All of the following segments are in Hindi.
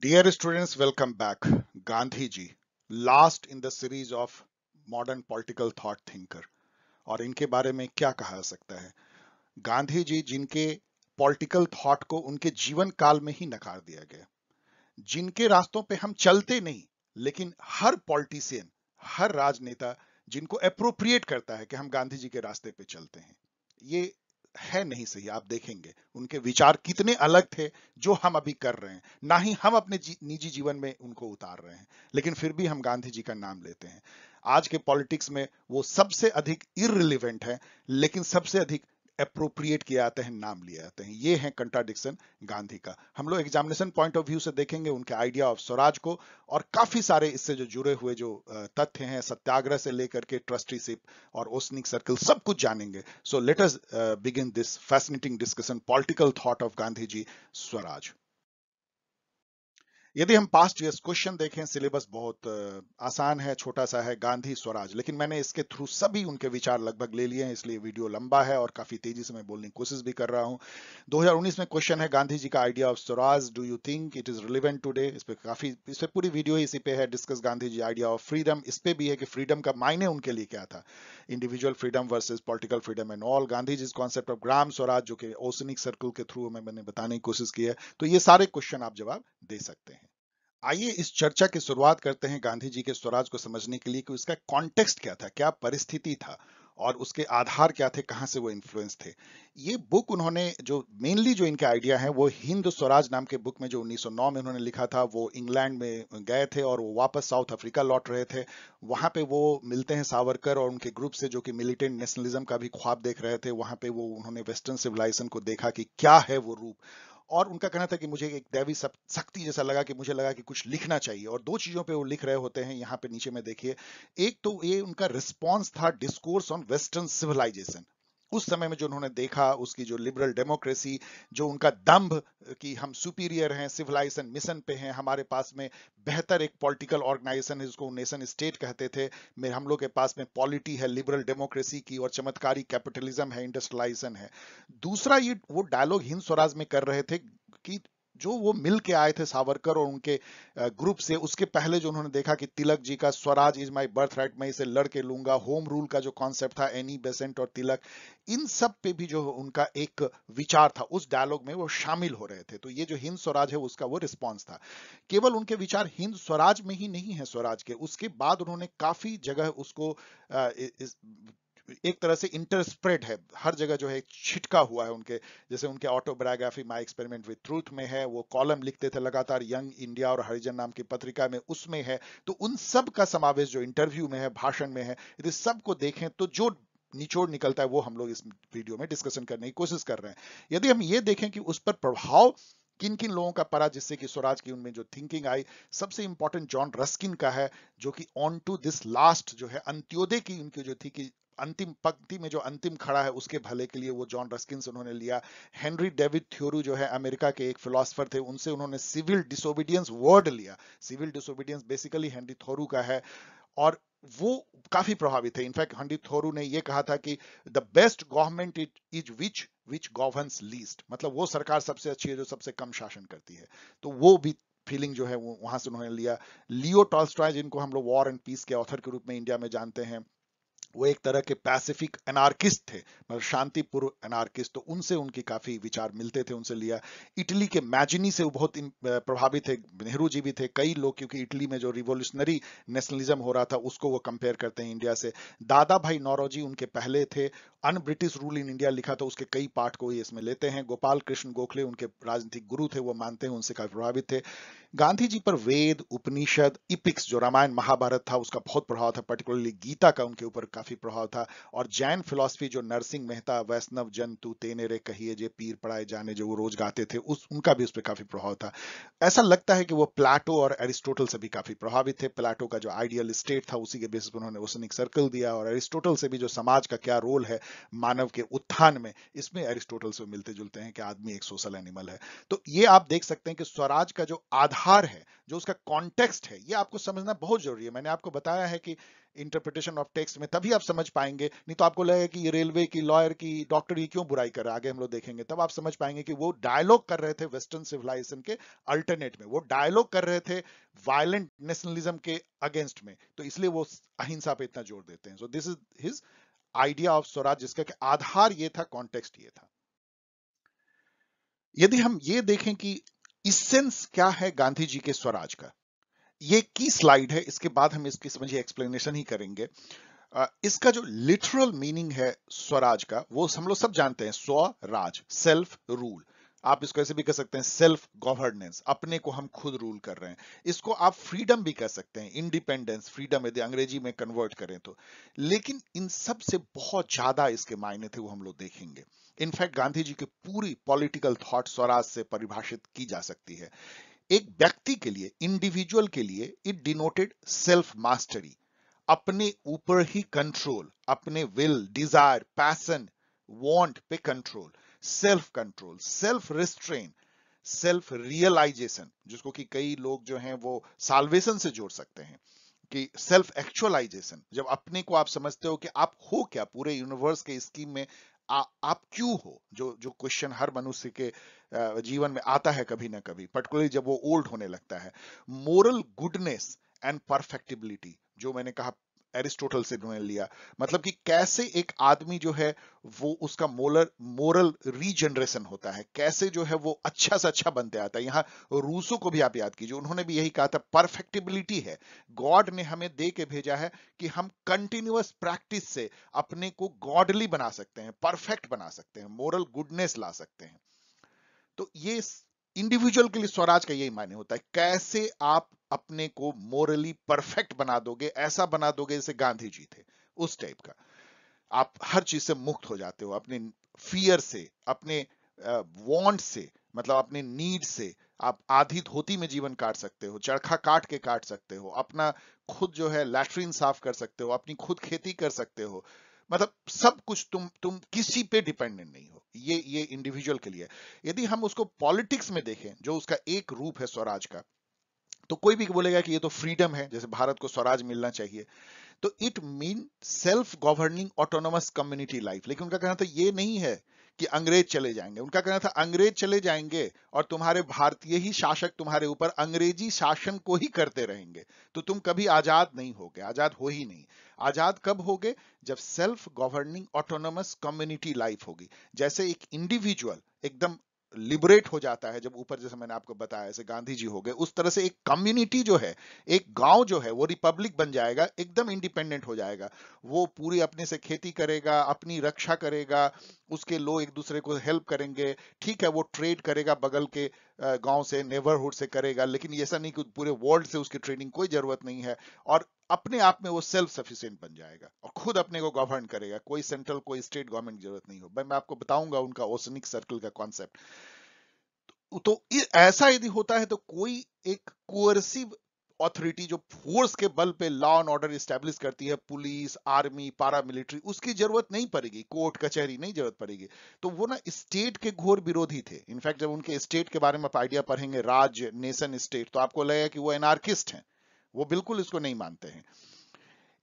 Dear students, welcome back. Gandhiji, last in the series of modern political thought thinker. और इनके बारे में क्या कहा जा सकता है गांधी जी जिनके पॉलिटिकल थॉट को उनके जीवन काल में ही नकार दिया गया जिनके रास्तों पे हम चलते नहीं लेकिन हर पॉलिटिशियन हर राजनेता जिनको अप्रोप्रिएट करता है कि हम गांधी जी के रास्ते पे चलते हैं ये है नहीं सही आप देखेंगे उनके विचार कितने अलग थे जो हम अभी कर रहे हैं ना ही हम अपने जी, निजी जीवन में उनको उतार रहे हैं लेकिन फिर भी हम गांधी जी का नाम लेते हैं आज के पॉलिटिक्स में वो सबसे अधिक इरिलिवेंट है लेकिन सबसे अधिक अप्रोप्रिएट किया जाते हैं नाम लिए जाते हैं ये है कंट्राडिक्शन गांधी का हम लोग एग्जामिनेशन पॉइंट ऑफ व्यू से देखेंगे उनके आइडिया ऑफ स्वराज को और काफी सारे इससे जो जुड़े हुए जो तथ्य हैं सत्याग्रह से लेकर के ट्रस्टीशिप और ओसनिक सर्कल सब कुछ जानेंगे so let's begin this fascinating discussion political thought of Gandhi ji Swaraj यदि हम पास्ट ईयर्स क्वेश्चन देखें सिलेबस बहुत आसान है छोटा सा है गांधी स्वराज लेकिन मैंने इसके थ्रू सभी उनके विचार लगभग ले लिए हैं इसलिए वीडियो लंबा है और काफी तेजी से मैं बोलने की कोशिश भी कर रहा हूं 2019 में क्वेश्चन है गांधी जी का idea of Swaraj do you think it is relevant today इस पर काफी इस पर पूरी वीडियो इसी पे है discuss Gandhi ji idea of freedom इस पे भी है कि फ्रीडम का मायने उनके लिए क्या था individual freedom versus political freedom and all Gandhi ji concept of Gram Swaraj जो कि ओसनिक सर्कल के थ्रू मैंने बताने की कोशिश की है तो ये सारे क्वेश्चन आप जवाब दे सकते हैं आइए इस चर्चा की शुरुआत करते हैं गांधी जी के स्वराज को समझने के लिए कि उसका कॉन्टेक्स्ट क्या था क्या परिस्थिति था और उसके आधार क्या थे कहाँ से वो इन्फ्लुएंस थे ये बुक उन्होंने जो मेनली जो इनके आइडिया है वो हिंद स्वराज नाम के बुक में जो 1909 में उन्होंने लिखा था वो इंग्लैंड में गए थे और वो वापस साउथ अफ्रीका लौट रहे थे वहाँ पे वो मिलते हैं सावरकर और उनके ग्रुप से जो कि मिलिटेंट नेशनलिज्म का भी ख्वाब देख रहे थे वहाँ पे वो उन्होंने वेस्टर्न सिविलाइजेशन को देखा कि क्या है वो रूप और उनका कहना था कि मुझे एक दैवी शक्ति जैसा लगा कि मुझे लगा कि कुछ लिखना चाहिए और दो चीजों पे वो लिख रहे होते हैं यहाँ पे नीचे में देखिए एक तो ये उनका रिस्पॉन्स था डिस्कोर्स ऑन वेस्टर्न सिविलाइजेशन उस समय में जो उन्होंने देखा उसकी जो लिबरल डेमोक्रेसी जो उनका दम्भ कि हम सुपीरियर हैं सिविलाइजेशन मिशन पे हैं हमारे पास में बेहतर एक पॉलिटिकल ऑर्गेनाइजेशन है जिसको नेशन स्टेट कहते थे मेरे हम लोग के पास में पॉलिटी है लिबरल डेमोक्रेसी की और चमत्कारी कैपिटलिज्म है इंडस्ट्रियलाइजेशन है दूसरा ये वो डायलॉग हिंद स्वराज में कर रहे थे कि जो वो मिल के आए थे सावरकर और उनके ग्रुप से उसके पहले जो उन्होंने देखा कि तिलक जी का Swaraj is my birthright मैं इसे लड़ के लूंगा होम रूल का जो कॉन्सेप्ट था एनी बेसेंट और तिलक इन सब पे भी जो उनका एक विचार था उस डायलॉग में वो शामिल हो रहे थे तो ये जो हिंद स्वराज है उसका वो रिस्पॉन्स था केवल उनके विचार हिंद स्वराज में ही नहीं है स्वराज के उसके बाद उन्होंने काफी जगह उसको एक तरह से इंटरस्प्रेड है हर जगह जो है छिटका हुआ है उनके जैसे उनके autobiography my experiment with truth में है वो कॉलम लिखते थे लगातार यंग इंडिया और हरिजन नाम की पत्रिका में उसमें है तो उन सब का समावेश जो इंटरव्यू में है भाषण में है यदि सबको देखें तो जो निचोड़ निकलता है वो हम लोग इस वीडियो में डिस्कशन करने की कोशिश कर रहे हैं यदि हम ये देखें कि उस पर प्रभाव किन किन लोगों का पड़ा जिससे कि स्वराज की उनमें जो थिंकिंग आई सबसे इंपॉर्टेंट जॉन रस्किन का है जो कि ऑन टू दिस लास्ट जो है अंत्योदय की उनकी जो थी कि अंतिम पंक्ति में जो अंतिम खड़ा है उसके भले के लिए वो जॉन रस्किन उन्होंने लिया हेनरी डेविड थ्योरू जो है अमेरिका के एक फिलोसफर थे उनसे उन्होंने सिविल डिसोबीडियंस वर्ड लिया civil disobedience basically Henry Thoreau का है और वो काफी प्रभावित थे इनफैक्ट हंडी थोरू ने ये कहा था कि the best government it is which which governs least मतलब वो सरकार सबसे अच्छी है जो सबसे कम शासन करती है तो वो भी फीलिंग जो है वो वहां से उन्होंने लिया लियो टॉल्स्टॉय जिनको हम लोग वॉर एंड पीस के ऑथर के रूप में इंडिया में जानते हैं वो एक तरह के पैसिफिक एनार्किस्ट थे मतलब शांतिपूर्व एनार्किस्ट तो उनसे उनकी काफी विचार मिलते थे उनसे लिया इटली के मैजिनी से वो बहुत प्रभावित थे नेहरू जी भी थे कई लोग क्योंकि इटली में जो रिवोल्यूशनरी नेशनलिज्म हो रहा था उसको वो कंपेयर करते हैं इंडिया से दादा भाई नौरोजी उनके पहले थे un British rule in India लिखा था उसके कई पार्ट को ये इसमें लेते हैं गोपाल कृष्ण गोखले उनके राजनीतिक गुरु थे वो मानते हैं उनसे काफी प्रभावित थे गांधी जी पर वेद उपनिषद इपिक्स जो रामायण महाभारत था उसका बहुत प्रभाव था पर्टिकुलरली गीता का उनके ऊपर काफी प्रभाव था और जैन फिलोसफी जो नरसिंह मेहता वैष्णव जन तू तेने रे कहिए जे पीर पढ़ाए जाने जो वो रोज गाते थे उस उनका भी उस पर काफी प्रभाव था ऐसा लगता है कि वो प्लाटो और एरिस्टोटल से भी काफी प्रभावित थे प्लाटो का जो आइडियल स्टेट था उसी के बेसिस पर उन्होंने ओसनिक सर्कल दिया और एरिस्टोटल से भी जो समाज का क्या रोल है मानव के उत्थान में इसमें एरिस्टोटल से मिलते जुलते हैं कि आदमी एक सोशल एनिमल है तो ये आप देख सकते हैं कि स्वराज का जो आधार है जो उसका कॉन्टेक्स्ट है ये आपको समझना बहुत जरूरी है मैंने आपको बताया है कि इंटरप्रिटेशन ऑफ टेक्स्ट में तभी तभी आप समझ पाएंगे नहीं तो आपको लगेगा कि रेलवे की लॉयर की डॉक्टर की क्यों बुराई कर रहा है आगे हम लोग देखेंगे तब आप समझ पाएंगे कि वो डायलॉग कर रहे थे वेस्टर्न सिविलाइजेशन के अल्टरनेट में वो डायलॉग कर रहे थे वायलेंट नेशनलिज्म के अगेंस्ट में तो इसलिए वो अहिंसा पे इतना जोर देते हैं so this is his idea of Swaraj जिसका आधार ये था कॉन्टेक्स्ट ये था यदि हम ये देखें कि इसेंस क्या है गांधी जी के स्वराज का ये की स्लाइड है इसके बाद हम इसकी समझिए एक्सप्लेनेशन ही करेंगे इसका जो लिटरल मीनिंग है स्वराज का वो हम लोग सब जानते हैं स्वराज सेल्फ रूल आप इसको ऐसे भी कह सकते हैं सेल्फ गवर्नेंस अपने को हम खुद रूल कर रहे हैं इसको आप फ्रीडम भी कह सकते हैं इंडिपेंडेंस फ्रीडम यदि अंग्रेजी में कन्वर्ट करें तो लेकिन इन सब से बहुत ज्यादा इसके मायने थे वो हम लोग देखेंगे इनफैक्ट गांधी जी की पूरी पॉलिटिकल थॉट स्वराज से परिभाषित की जा सकती है एक व्यक्ति के लिए इंडिविजुअल के लिए इट डिनोटेड सेल्फ मास्टरी अपने ऊपर ही कंट्रोल अपने विल डिजायर पैसन वॉन्ट पे control self control self restraint self realisation जिसको कि कई लोग जो हैं वो साल्वेशन से जोड़ सकते हैं कि सेल्फ एक्चुअलाइजेशन जब अपने को आप समझते हो कि आप हो क्या पूरे यूनिवर्स के स्कीम में आ, आप क्यों हो जो जो क्वेश्चन हर मनुष्य के जीवन में आता है कभी ना कभी पर्टिकुलरली जब वो ओल्ड होने लगता है मोरल गुडनेस एंड परफेक्टिबिलिटी जो मैंने कहा एरिस्टोटल से मैंने लिया मतलब कि कैसे एक आदमी जो है वो उसका मोलर मोरल रीजनरेशन होता है कैसे जो है वो अच्छा से अच्छा बनते आता है यहाँ रूसो को भी आप याद कीजिए उन्होंने भी यही कहा था परफेक्टिबिलिटी है गॉड ने हमें दे के भेजा है कि हम कंटिन्यूअस प्रैक्टिस से अपने को गॉडली बना सकते हैं परफेक्ट बना सकते हैं मोरल गुडनेस ला सकते हैं तो ये इंडिविजुअल के लिए स्वराज का यही मायने होता है कैसे आप अपने को मोरली परफेक्ट बना दोगे ऐसा बना दोगे जैसे गांधी जी थे उस टाइप का आप हर चीज से मुक्त हो जाते हो अपने फियर से अपने वांट से मतलब अपने नीड से आप आधी धोती में जीवन काट सकते हो चरखा काट के काट सकते हो अपना खुद जो है लैटरिन साफ कर सकते हो अपनी खुद खेती कर सकते हो मतलब सब कुछ तुम तुम किसी पे डिपेंडेंट नहीं हो ये ये इंडिविजुअल के लिए यदि हम उसको पॉलिटिक्स में देखें जो उसका एक रूप है स्वराज का तो कोई भी बोलेगा कि ये तो फ्रीडम है जैसे भारत को स्वराज मिलना चाहिए तो it mean self governing autonomous community life लेकिन उनका कहना था तो ये नहीं है कि अंग्रेज चले जाएंगे उनका कहना था अंग्रेज चले जाएंगे और तुम्हारे भारतीय ही शासक तुम्हारे ऊपर अंग्रेजी शासन को ही करते रहेंगे तो तुम कभी आजाद नहीं होगे आजाद हो ही नहीं आजाद कब होगे जब self governing autonomous community life होगी जैसे एक इंडिविजुअल एकदम लिबरेट हो जाता है जब ऊपर जैसे मैंने आपको बताया जैसे गांधी जी हो गए उस तरह से एक कम्युनिटी जो है एक गांव जो है वो रिपब्लिक बन जाएगा एकदम इंडिपेंडेंट हो जाएगा वो पूरी अपने से खेती करेगा अपनी रक्षा करेगा उसके लोग एक दूसरे को हेल्प करेंगे ठीक है वो ट्रेड करेगा बगल के गांव से नेबरहुड से करेगा लेकिन ऐसा नहीं कि पूरे वर्ल्ड से उसकी ट्रेडिंग कोई जरूरत नहीं है और अपने आप में वो सेल्फ सफिशियंट बन जाएगा और खुद अपने को गवर्न करेगा कोई सेंट्रल कोई स्टेट गवर्नमेंट जरूरत नहीं हो मैं आपको बताऊंगा उनका ओसनिक सर्कल का कॉन्सेप्ट तो, तो ऐसा यदि होता है तो कोई एक कोअर्सिव ऑथोरिटी जो फोर्स के बल पे लॉ एंड ऑर्डर स्टेब्लिश करती है पुलिस आर्मी पारा मिलिट्री उसकी जरूरत नहीं पड़ेगी कोर्ट कचहरी नहीं जरूरत पड़ेगी तो वो ना स्टेट के घोर विरोधी थे इनफैक्ट जब उनके स्टेट के बारे में आप आइडिया पढ़ेंगे राज्य नेशन स्टेट तो आपको लगेगा कि वो एनार्किस्ट हैं वो बिल्कुल इसको नहीं मानते हैं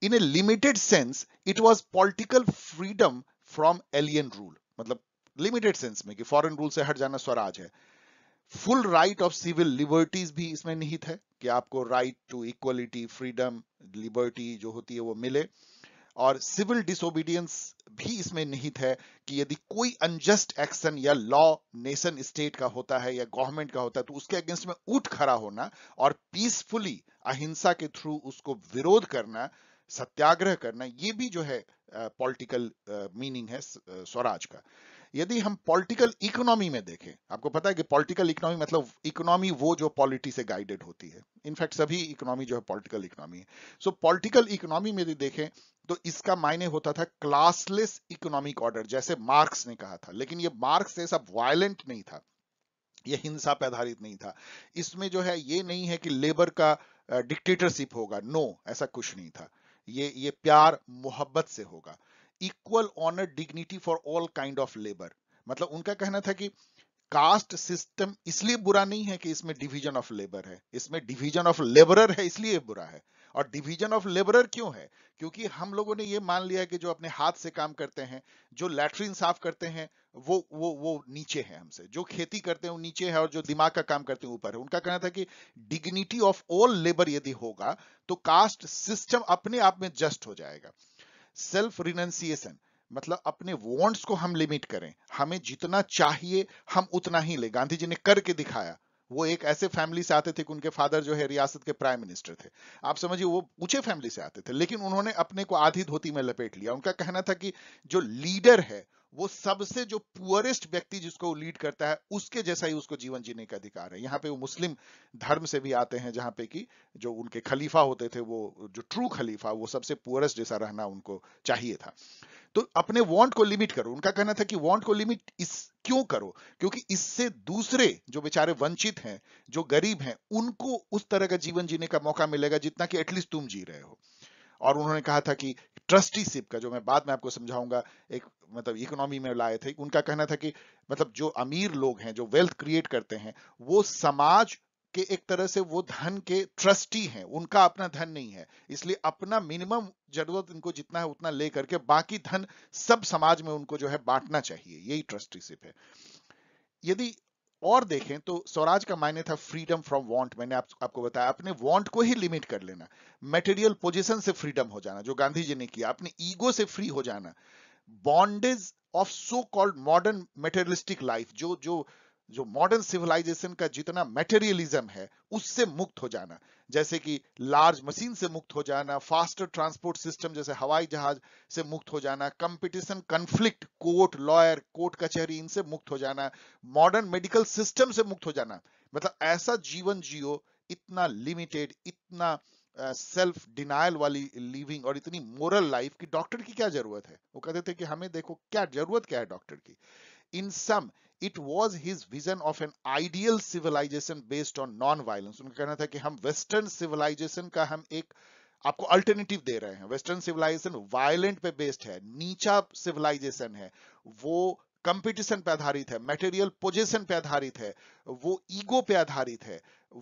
in a limited sense it was political freedom from alien rule मतलब लिमिटेड सेंस में कि फॉरेन रूल से हट जाना स्वराज है full right of civil liberties भी इसमें निहित है कि आपको right to equality freedom liberty जो होती है वो मिले और सिविल डिसोबीडियंस भी इसमें निहित है कि यदि कोई अनजस्ट एक्शन या लॉ नेशन स्टेट का होता है या गवर्नमेंट का होता है तो उसके अगेंस्ट में उठ खड़ा होना और पीसफुली अहिंसा के थ्रू उसको विरोध करना सत्याग्रह करना ये भी जो है पॉलिटिकल मीनिंग है स्वराज का यदि हम पॉलिटिकल इकोनॉमी में देखें आपको पता है कि पॉलिटिकल इकोनॉमी मतलब इकोनॉमी वो जो पॉलिटी से गाइडेड होती है इनफैक्ट सभी इकोनॉमी जो है पॉलिटिकल इकोनॉमी है सो पॉलिटिकल इकोनॉमी में यदि देखें तो इसका मायने होता था क्लासलेस इकोनॉमिक ऑर्डर जैसे मार्क्स ने कहा था लेकिन ये मार्क्स सब वायलेंट नहीं था ये हिंसा पर आधारित नहीं था इसमें जो है ये नहीं है कि लेबर का डिक्टेटरशिप होगा नो ऐसा कुछ नहीं था ये ये प्यार मोहब्बत से होगा equal honour dignity for all kind of labour मतलब उनका कहना था कि कास्ट सिस्टम इसलिए बुरा नहीं है कि इसमें डिवीजन ऑफ लेबर है इसमें डिवीजन ऑफ लेबरर है इसलिए बुरा है और डिवीजन ऑफ लेबरर क्यों है क्योंकि हम लोगों ने ये मान लिया कि जो अपने हाथ से काम करते हैं जो लैटरिन साफ करते हैं वो वो वो नीचे है हमसे जो खेती करते हैं वो नीचे है और जो दिमाग का काम करते हैं ऊपर है उनका कहना था कि डिग्निटी ऑफ ऑल लेबर यदि होगा तो कास्ट सिस्टम अपने आप में जस्ट हो जाएगा सेल्फ रिनाउंसिएशन मतलब अपने वॉन्ट्स को हम लिमिट करें हमें जितना चाहिए हम उतना ही ले गांधी जी ने करके दिखाया वो एक ऐसे फैमिली से आते थे कि उनके फादर जो है रियासत के प्राइम मिनिस्टर थे आप समझिए वो ऊंचे फैमिली से आते थे लेकिन उन्होंने अपने को आधी धोती में लपेट लिया उनका कहना था कि जो लीडर है वो सबसे जो पुअरेस्ट व्यक्ति जिसको लीड करता है उसके जैसा ही उसको जीवन जीने का अधिकार है यहाँ पे वो मुस्लिम धर्म से भी आते हैं जहाँ पे कि जो उनके खलीफा होते थे वो जो ट्रू खलीफा वो सबसे पुअरेस्ट जैसा रहना उनको चाहिए था तो अपने वांट को लिमिट करो उनका कहना था कि वांट को लिमिट इस क्यों करो क्योंकि इससे दूसरे जो बेचारे वंचित हैं जो गरीब हैं उनको उस तरह का जीवन जीने का मौका मिलेगा जितना कि एटलीस्ट तुम जी रहे हो और उन्होंने कहा था कि ट्रस्टीशिप का जो मैं बाद में आपको समझाऊंगा एक मतलब इकोनॉमी में लाए थे उनका कहना था कि मतलब जो अमीर लोग हैं जो वेल्थ क्रिएट करते हैं वो समाज के एक तरह से वो धन के ट्रस्टी हैं उनका अपना धन नहीं है इसलिए अपना मिनिमम जरूरत इनको जितना है उतना ले करके बाकी धन सब समाज में उनको जो है बांटना चाहिए यही ट्रस्टीशिप है यदि और देखें तो स्वराज का मायने था फ्रीडम फ्रॉम वांट मैंने आप, आपको बताया अपने वांट को ही लिमिट कर लेना मेटेरियल पोजीशन से फ्रीडम हो जाना जो गांधी जी ने किया अपने ईगो से फ्री हो जाना bondage of so called modern materialistic life जो जो जो मॉडर्न सिविलाइजेशन का जितना मेटेरियलिज्म है उससे मुक्त हो जाना जैसे कि लार्ज मशीन से मुक्त हो जाना फास्टर ट्रांसपोर्ट सिस्टम जैसे हवाई जहाज से मुक्त हो जाना competition conflict court lawyer court कचहरी इनसे मुक्त हो जाना मॉडर्न मेडिकल सिस्टम से मुक्त हो जाना मतलब ऐसा जीवन जियो इतना लिमिटेड इतना सेल्फ uh, डिनाइल वाली लिविंग और इतनी मोरल लाइफ की डॉक्टर की क्या जरूरत है वो कहते थे कि हमें देखो क्या जरूरत क्या है डॉक्टर की in sum it was his vision of an ideal civilisation based on non violence उनका कहना था कि हम वेस्टर्न सिविलाइजेशन का हम एक आपको अल्टरनेटिव दे रहे हैं वेस्टर्न सिविलाइजेशन वायलेंट पे बेस्ड है नीचा सिविलाइजेशन है वो कंपटीशन पे आधारित है मटेरियल पोजिशन पे आधारित है वो ईगो पे आधारित है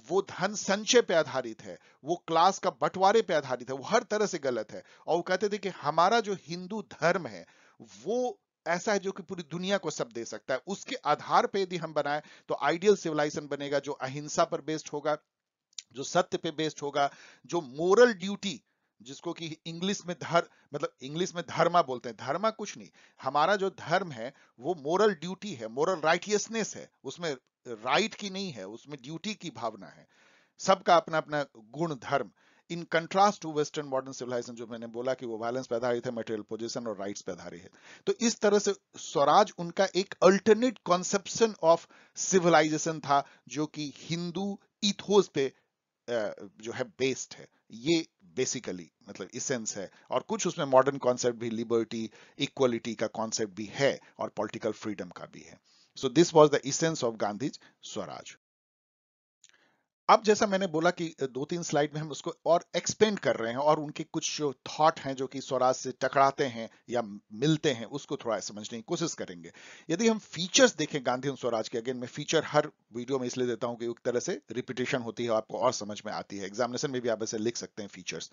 वो धन संचय पे आधारित है वो क्लास का बंटवारे पे आधारित है वो हर तरह से गलत है और वो कहते थे कि हमारा जो हिंदू धर्म है वो ऐसा है जो कि पूरी दुनिया को सब दे सकता है उसके आधार पर यदि हम बनाए तो आइडियल सिविलाइजेशन बनेगा जो अहिंसा पर बेस्ड होगा जो सत्य पे बेस्ड होगा जो मोरल ड्यूटी जिसको कि इंग्लिश में धर मतलब इंग्लिश में धर्मा बोलते हैं धर्मा कुछ नहीं हमारा जो धर्म है वो मोरल ड्यूटी है मोरल राइटियसनेस है उसमें राइट की नहीं है उसमें ड्यूटी की भावना है सबका अपना अपना गुण धर्म in contrast to western modern civilisation जो मैंने बोला कि वो वायलेंस पे आधारित है मटेरियल पोजिशन और राइट्स पे आधारित है तो इस तरह से स्वराज उनका एक अल्टरनेट कॉन्सेप्शन ऑफ सिविलाइजेशन था जो कि हिंदू इथोस पे जो है बेस्ड है ये बेसिकली मतलब इसेंस है और कुछ उसमें मॉडर्न कॉन्सेप्ट भी लिबर्टी इक्वलिटी का कॉन्सेप्ट भी है और पॉलिटिकल फ्रीडम का भी है so this was the essence of Gandhi's Swaraj अब जैसा मैंने बोला कि दो तीन स्लाइड में हम उसको और एक्सपेंड कर रहे हैं और उनके कुछ थॉट हैं जो कि स्वराज से टकराते हैं या मिलते हैं उसको थोड़ा समझने की कोशिश करेंगे यदि हम फीचर्स देखें गांधी और स्वराज के अगेन मैं फीचर हर वीडियो में इसलिए देता हूं कि एक तरह से रिपीटेशन होती है आपको और समझ में आती है एग्जामिनेशन में भी आप ऐसे लिख सकते हैं फीचर्स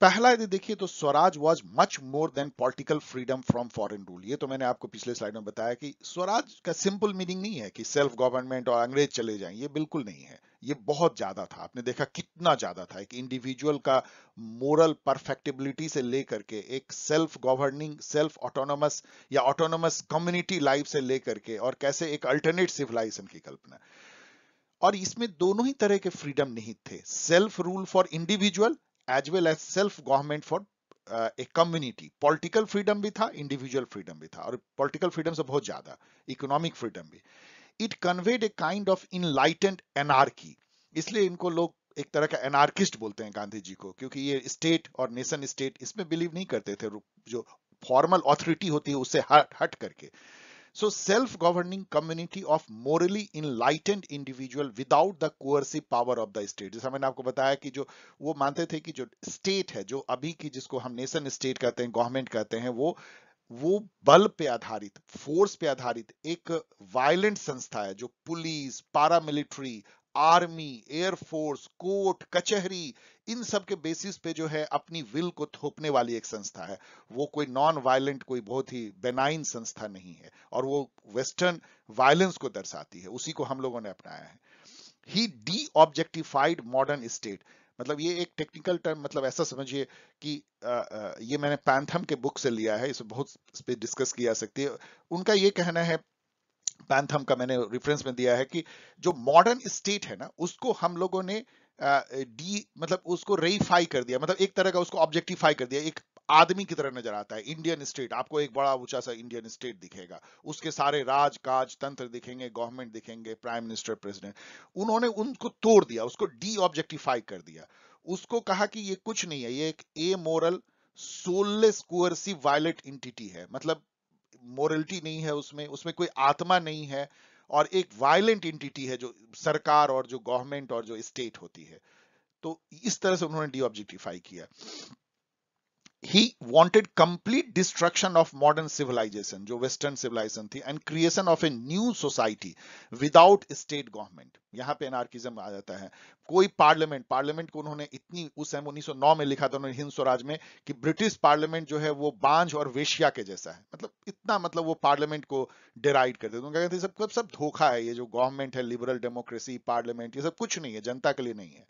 पहला यदि देखिए तो Swaraj was much more than political freedom from foreign rule ये तो मैंने आपको पिछले स्लाइड में बताया कि स्वराज का सिंपल मीनिंग नहीं है कि सेल्फ गवर्नमेंट और अंग्रेज चले जाएं ये बिल्कुल नहीं है ये बहुत ज्यादा था आपने देखा कितना ज्यादा था एक इंडिविजुअल का मोरल परफेक्टिबिलिटी से लेकर के एक सेल्फ गवर्निंग सेल्फ ऑटोनोमस या ऑटोनोमस कम्युनिटी लाइफ से लेकर के और कैसे एक अल्टरनेट सिविलाइजेशन की कल्पना और इसमें दोनों ही तरह के फ्रीडम निहित थे self rule for individual as well as self government for a community political freedom भी था इंडिविजुअल फ्रीडम भी था और पॉलिटिकल फ्रीडम से बहुत ज्यादा इकोनॉमिक फ्रीडम भी it conveyed a kind of enlightened anarchy इसलिए इनको लोग एक तरह का एनार्किस्ट बोलते हैं गांधी जी को क्योंकि ये स्टेट और नेशन स्टेट इसमें बिलीव नहीं करते थे जो फॉर्मल ऑथोरिटी होती है उससे हट हट करके So self-governing community of morally enlightened individual without the coercive power of the state. जैसा मैंने आपको बताया कि जो वो मानते थे कि जो स्टेट है जो अभी की जिसको हम नेशन स्टेट कहते हैं गवर्नमेंट कहते हैं वो वो बल पे आधारित फोर्स पे आधारित एक वायलेंट संस्था है जो police paramilitary army air force court कचहरी इन सब के बेसिस पे जो है अपनी विल को थोपने वाली एक संस्था है वो कोई नॉन वायलेंट कोई बहुत ही बेनाइन संस्था नहीं है और वो वेस्टर्न वायलेंस को दर्शाती है उसी को हम लोगों ने अपनाया है he the objectified modern state मतलब ये एक टेक्निकल टर्म मतलब ऐसा समझिए कि आ, आ, ये मैंने पैंथम के बुक से लिया है इसे बहुत इस डिस्कस की जा सकती है उनका ये कहना है पैंथम का मैंने रेफरेंस में दिया है कि जो मॉडर्न स्टेट है ना उसको हम लोगों ने डी uh, मतलब उसको रेफाई कर दिया मतलब एक तरह का उसको ऑब्जेक्टिफाई कर दिया एक आदमी की तरह नजर आता है इंडियन स्टेट आपको एक बड़ा ऊंचा सा इंडियन स्टेट दिखेगा उसके सारे राज काज तंत्र दिखेंगे गवर्नमेंट दिखेंगे प्राइम मिनिस्टर प्रेसिडेंट उन्होंने उनको तोड़ दिया उसको डी ऑब्जेक्टिफाई कर दिया उसको कहा कि ये कुछ नहीं है ये एक ए मोरल सोललेस कुर्सी वायलेट इंटिटी है मतलब मोरलिटी नहीं है उसमें उसमें कोई आत्मा नहीं है और एक वायलेंट इंटिटी है जो सरकार और जो गवर्नमेंट और जो स्टेट होती है तो इस तरह से उन्होंने ऑब्जेक्टिफाई किया he wanted complete destruction of modern civilization जो वेस्टर्न सिविलाइजेशन थी and creation of a new society without state government यहाँ पे एनार्किज्म आ जाता है कोई पार्लियामेंट पार्लियामेंट को उन्होंने इतनी उस समय 1909 में लिखा था उन्होंने हिंद स्वराज में कि ब्रिटिश पार्लियामेंट जो है वो बांझ और वेश्या के जैसा है मतलब इतना मतलब वो पार्लियामेंट को डिराइड कर देते कहते सब सब धोखा है ये जो गवर्नमेंट है लिबरल डेमोक्रेसी पार्लियामेंट ये सब कुछ नहीं है जनता के लिए नहीं है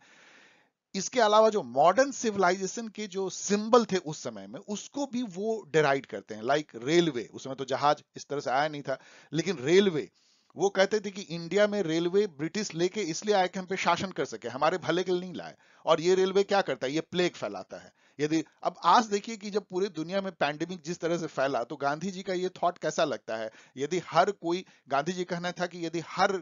इसके अलावा जो मॉडर्न सिविलाइजेशन के जो सिंबल थे उस समय में उसको भी वो डिराइड करते हैं लाइक रेलवे उस समय तो जहाज इस तरह से आया नहीं था लेकिन रेलवे वो कहते थे कि इंडिया में रेलवे ब्रिटिश लेके इसलिए आए कि हम पे शासन कर सके हमारे भले के लिए नहीं लाए और ये रेलवे क्या करता है ये प्लेग फैलाता है यदि अब आज देखिए कि जब पूरी दुनिया में पैंडेमिक जिस तरह से फैला तो गांधी जी का ये थॉट कैसा लगता है यदि हर कोई गांधी जी कहना था कि यदि हर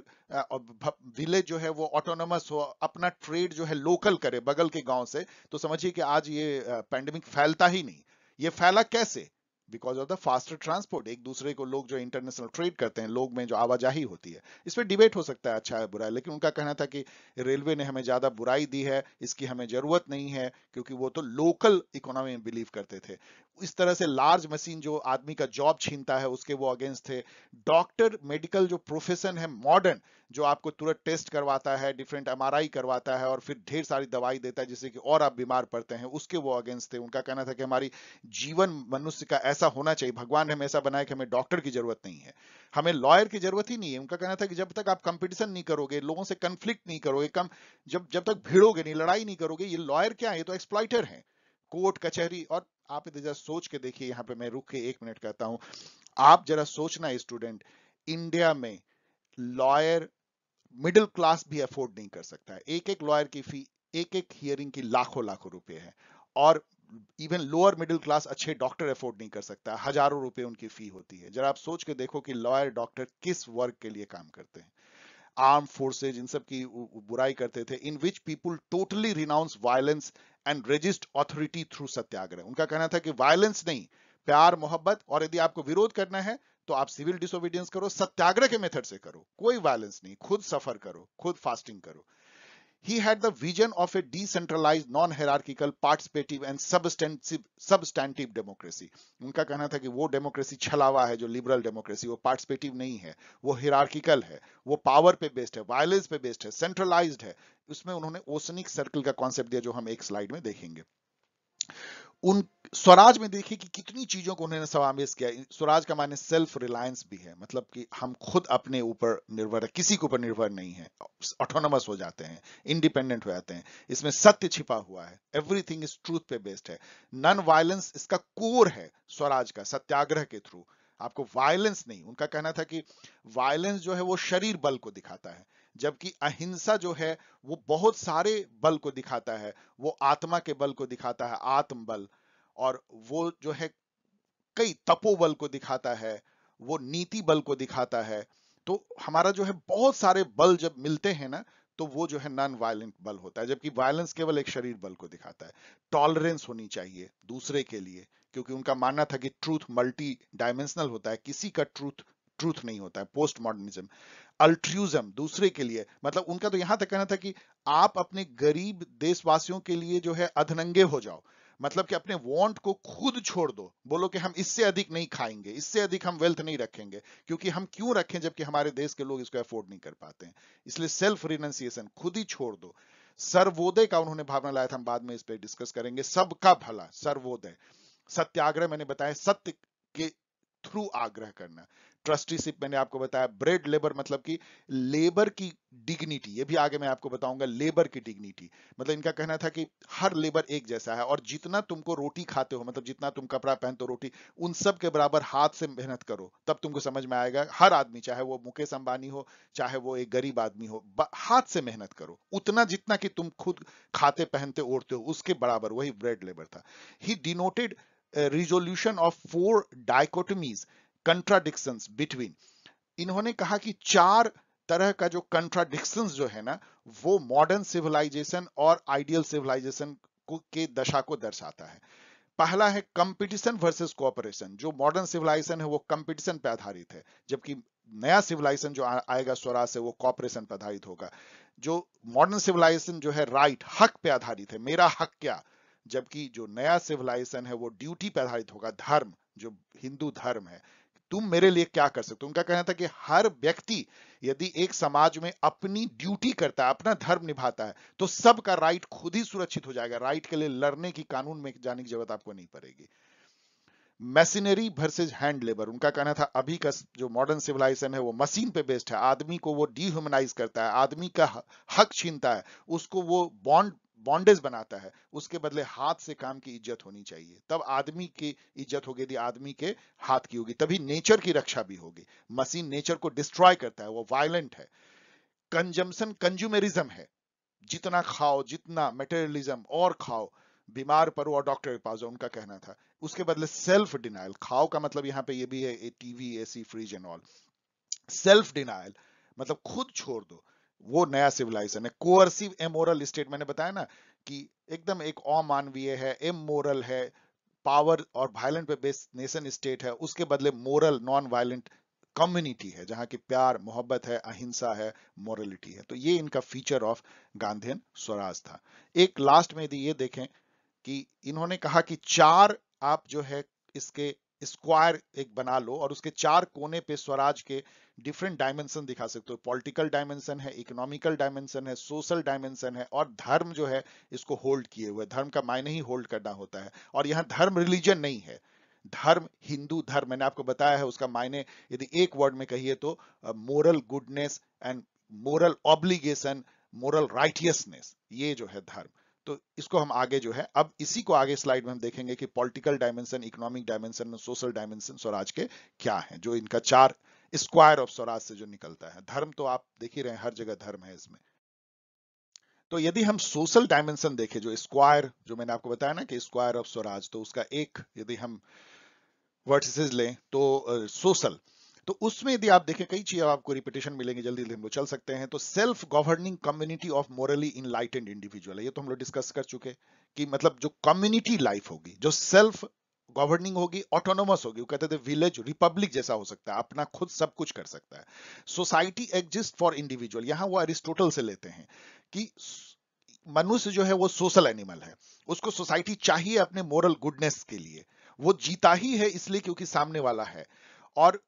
विलेज जो है वो ऑटोनोमस हो अपना ट्रेड जो है लोकल करे बगल के गांव से तो समझिए कि आज ये पैंडेमिक फैलता ही नहीं ये फैला कैसे because of the faster transport एक दूसरे को लोग जो इंटरनेशनल ट्रेड करते हैं लोग में जो आवाजाही होती है इस पर डिबेट हो सकता है अच्छा है बुरा है लेकिन उनका कहना था कि रेलवे ने हमें ज्यादा बुराई दी है इसकी हमें जरूरत नहीं है क्योंकि वो तो लोकल इकोनॉमी में बिलीव करते थे इस तरह से लार्ज मशीन जो आदमी का जॉब छीनता है उसके वो अगेंस्ट थे डॉक्टर मेडिकल जो प्रोफेशन है मॉडर्न जो आपको तुरंत टेस्ट करवाता है डिफरेंट एमआरआई करवाता है और फिर ढेर सारी दवाई देता है जिससे कि और आप बीमार पड़ते हैं उसके वो अगेंस्ट थे उनका कहना था कि हमारी जीवन मनुष्य का ऐसा होना चाहिए भगवान ने हमें ऐसा बनाया कि हमें डॉक्टर की जरूरत नहीं है हमें लॉयर की जरूरत ही नहीं है उनका कहना था कि जब तक आप कंपिटिशन नहीं करोगे लोगों से कंफ्लिक्ट नहीं करोगे कम जब जब तक भिड़ोगे नहीं लड़ाई नहीं करोगे ये लॉयर क्या है ये तो एक्सप्लाइटर है कोर्ट कचहरी और आप इधर जरा सोच के देखिए यहाँ पे मैं रुक के एक मिनट कहता हूं आप जरा सोचना स्टूडेंट इंडिया में लॉयर मिडिल क्लास भी अफोर्ड नहीं कर सकता है एक एक लॉयर की फी एक एक हियरिंग की लाखों लाखों रुपए है और इवन लोअर मिडिल क्लास अच्छे डॉक्टर अफोर्ड नहीं कर सकता हजारों रुपए उनकी फी होती है जरा आप सोच के देखो कि लॉयर डॉक्टर किस वर्ग के लिए काम करते हैं आर्म फोर्सेज इन सब की बुराई करते थे in which people totally renounce violence and resist authority through satyagraha उनका कहना था कि वायलेंस नहीं प्यार मोहब्बत और यदि आपको विरोध करना है तो आप सिविल डिसोबीडियंस करो सत्याग्रह के मेथड से करो कोई वायलेंस नहीं खुद सफर करो खुद फास्टिंग करो He had the vision of a decentralized, non-hierarchical, participative and substantive, substantive democracy. उनका कहना था कि वो डेमोक्रेसी छलावा है जो लिबरल डेमोक्रेसी वो पार्टिसिपेटिव नहीं है वो हिरार्किकल है वो पावर पे बेस्ड है वायलेंस पे बेस्ड है सेंट्रलाइज्ड है उसमें उन्होंने ओसनिक सर्कल का कॉन्सेप्ट दिया जो हम एक स्लाइड में देखेंगे उन स्वराज में देखिए कि कितनी चीजों को उन्होंने समावेश किया स्वराज का माने सेल्फ रिलायंस भी है मतलब कि हम खुद अपने ऊपर निर्भर है किसी के ऊपर निर्भर नहीं है ऑटोनमस हो जाते हैं इंडिपेंडेंट हो जाते हैं इसमें सत्य छिपा हुआ है एवरीथिंग इज ट्रूथ पे बेस्ड है नॉन वायलेंस इसका कोर है स्वराज का सत्याग्रह के थ्रू आपको वायलेंस नहीं उनका कहना था कि वायलेंस जो है वो शरीर बल को दिखाता है जबकि अहिंसा जो है वो बहुत सारे बल को दिखाता है वो आत्मा के बल को दिखाता है आत्म बल और वो जो है कई तपोबल को दिखाता है वो नीति बल को दिखाता है तो हमारा जो है बहुत सारे बल जब मिलते हैं ना तो वो जो है नॉन वायलेंट बल होता है जबकि वायलेंस केवल एक शरीर बल को दिखाता है टॉलरेंस होनी चाहिए दूसरे के लिए क्योंकि उनका मानना था कि ट्रूथ मल्टी डायमेंशनल होता है किसी का ट्रूथ ट्रूथ नहीं होता है पोस्ट मॉडर्निज्म अल्ट्रूजम दूसरे के लिए मतलब उनका तो यहां तक कहना था कि आप अपने गरीब देशवासियों के लिए जो है अधनंगे हो जाओ मतलब कि अपने वांट को खुद छोड़ दो बोलो कि हम इससे अधिक नहीं खाएंगे इससे अधिक हम वेल्थ नहीं रखेंगे क्योंकि हम क्यों रखें जबकि हमारे देश के लोग इसको अफोर्ड नहीं कर पाते हैं इसलिए सेल्फ रिनंसिएशन खुद ही छोड़ दो सर्वोदय का उन्होंने भावना लाया था हम बाद में इस पर डिस्कस करेंगे सबका भला सर्वोदय सत्याग्रह मैंने बताया सत्य के थ्रू आग्रह करना ट्रस्टीशिप मैंने आपको बताया ब्रेड लेबर मतलब कि लेबर की डिग्निटी ये भी आगे मैं आपको बताऊंगा लेबर की डिग्निटी मतलब इनका कहना था कि हर लेबर एक जैसा है और जितना तुमको रोटी खाते हो मतलब जितना तुम कपड़ा पहनते हो रोटी उन सब के बराबर हाथ से मेहनत करो तब तुमको समझ में आएगा हर आदमी चाहे वो मुकेश अंबानी हो चाहे वो एक गरीब आदमी हो हाथ से मेहनत करो उतना जितना कि तुम खुद खाते पहनते ओढ़ते हो उसके बराबर वही ब्रेड लेबर था he denoted resolution of four dichotomies contradictions between इन्होंने कहा कि चार तरह का जो कंट्राडिक्शंस जो है ना वो मॉडर्न सिविलाइजेशन और आइडियल सिविलाइजेशन को के दशा को दर्शाता है पहला है कंपटीशन वर्सेस कोऑपरेशन जो मॉडर्न सिविलाइजेशन है वो कंपटीशन पे आधारित है जबकि नया सिविलाइजेशन जो आ, आएगा स्वराज से वो कोऑपरेशन पर आधारित होगा जो मॉडर्न सिविलाइजेशन जो है राइट हक पे आधारित है मेरा हक क्या जबकि जो नया सिविलाइजेशन है वो ड्यूटी पे आधारित होगा धर्म जो हिंदू धर्म है तुम मेरे लिए क्या कर सकते हो उनका कहना था कि हर व्यक्ति यदि एक समाज में अपनी ड्यूटी करता है अपना धर्म निभाता है तो सबका राइट खुद ही सुरक्षित हो जाएगा राइट के लिए लड़ने की कानून में जाने की जरूरत आपको नहीं पड़ेगी मशीनरी वर्सेज हैंड लेबर उनका कहना था अभी का जो मॉडर्न सिविलाइजेशन है वो मशीन पे बेस्ड है आदमी को वो डिह्यूमनाइज करता है आदमी का हक छीनता है उसको वो बॉन्ड बॉन्डेज बनाता है उसके बदले हाथ से काम की इज्जत होनी चाहिए तब आदमी की इज्जत होगी यदि आदमी के हाथ की होगी तभी नेचर की रक्षा भी होगी मशीन नेचर को डिस्ट्रॉय करता है वो वायलेंट है कंजम्पशन कंज्यूमरिज्म है जितना खाओ जितना मेटेरियलिज्म और खाओ बीमार पर और डॉक्टर के पास उनका कहना था उसके बदले सेल्फ डिनाइल खाओ का मतलब यहाँ पे ये भी है a TV AC fridge and all self denial मतलब खुद छोड़ दो वो नया सिविलाइजेशन है कोअर्सिव एमोरल स्टेट मैंने बताया ना कि एकदम एक अमानवीय है एमोरल है पावर और वायलेंट पे बेस्ड नेशन स्टेट है उसके बदले मोरल नॉन वायलेंट कम्युनिटी है जहां की प्यार मोहब्बत है अहिंसा है मोरलिटी है तो ये इनका फीचर ऑफ गांधीन स्वराज था एक लास्ट में यदि ये देखें कि इन्होंने कहा कि चार आप जो है इसके स्क्वायर एक बना लो और उसके चार कोने पे स्वराज के डिफरेंट डायमेंशन दिखा सकते हो पॉलिटिकल डायमेंशन है इकोनॉमिकल डायमेंशन है सोशल डायमेंशन है और धर्म जो है इसको होल्ड किए हुए धर्म का मायने ही होल्ड करना होता है और यहाँ धर्म रिलीजन नहीं है धर्म हिंदू धर्म मैंने आपको बताया है उसका मायने यदि एक वर्ड में कहिए तो moral goodness and moral obligation moral righteousness ये जो है धर्म तो इसको हम आगे जो है अब इसी को आगे स्लाइड में हम देखेंगे कि political dimension economic dimension social dimension Swaraj के क्या है जो इनका चार स्क्वायर ऑफ स्वराज से जो निकलता है धर्म तो आप देख ही रहे हैं हर जगह धर्म है इसमें तो यदि हम सोशल डायमेंशन देखें जो स्क्वायर जो मैंने आपको बताया ना कि स्क्वायर ऑफ स्वराज तो उसका एक यदि हम वर्टिसेस लें तो सोशल uh, तो उसमें यदि आप देखें कई चीज आपको रिपीटेशन मिलेंगे जल्दी जल्दी हम लोग चल सकते हैं तो self governing community of morally enlightened individual है ये तो हम लोग डिस्कस कर चुके कि मतलब जो कम्युनिटी लाइफ होगी जो सेल्फ गवर्निंग होगी ऑटोनोमस होगी वो कहते थे विलेज रिपब्लिक जैसा हो सकता है अपना खुद सब कुछ कर सकता है सोसाइटी एग्जिस्ट फॉर इंडिविजुअल यहाँ वो अरिस्टोटल से लेते हैं कि मनुष्य जो है वो सोशल एनिमल है उसको सोसाइटी चाहिए अपने मोरल गुडनेस के लिए वो जीता ही है इसलिए क्योंकि सामने वाला है और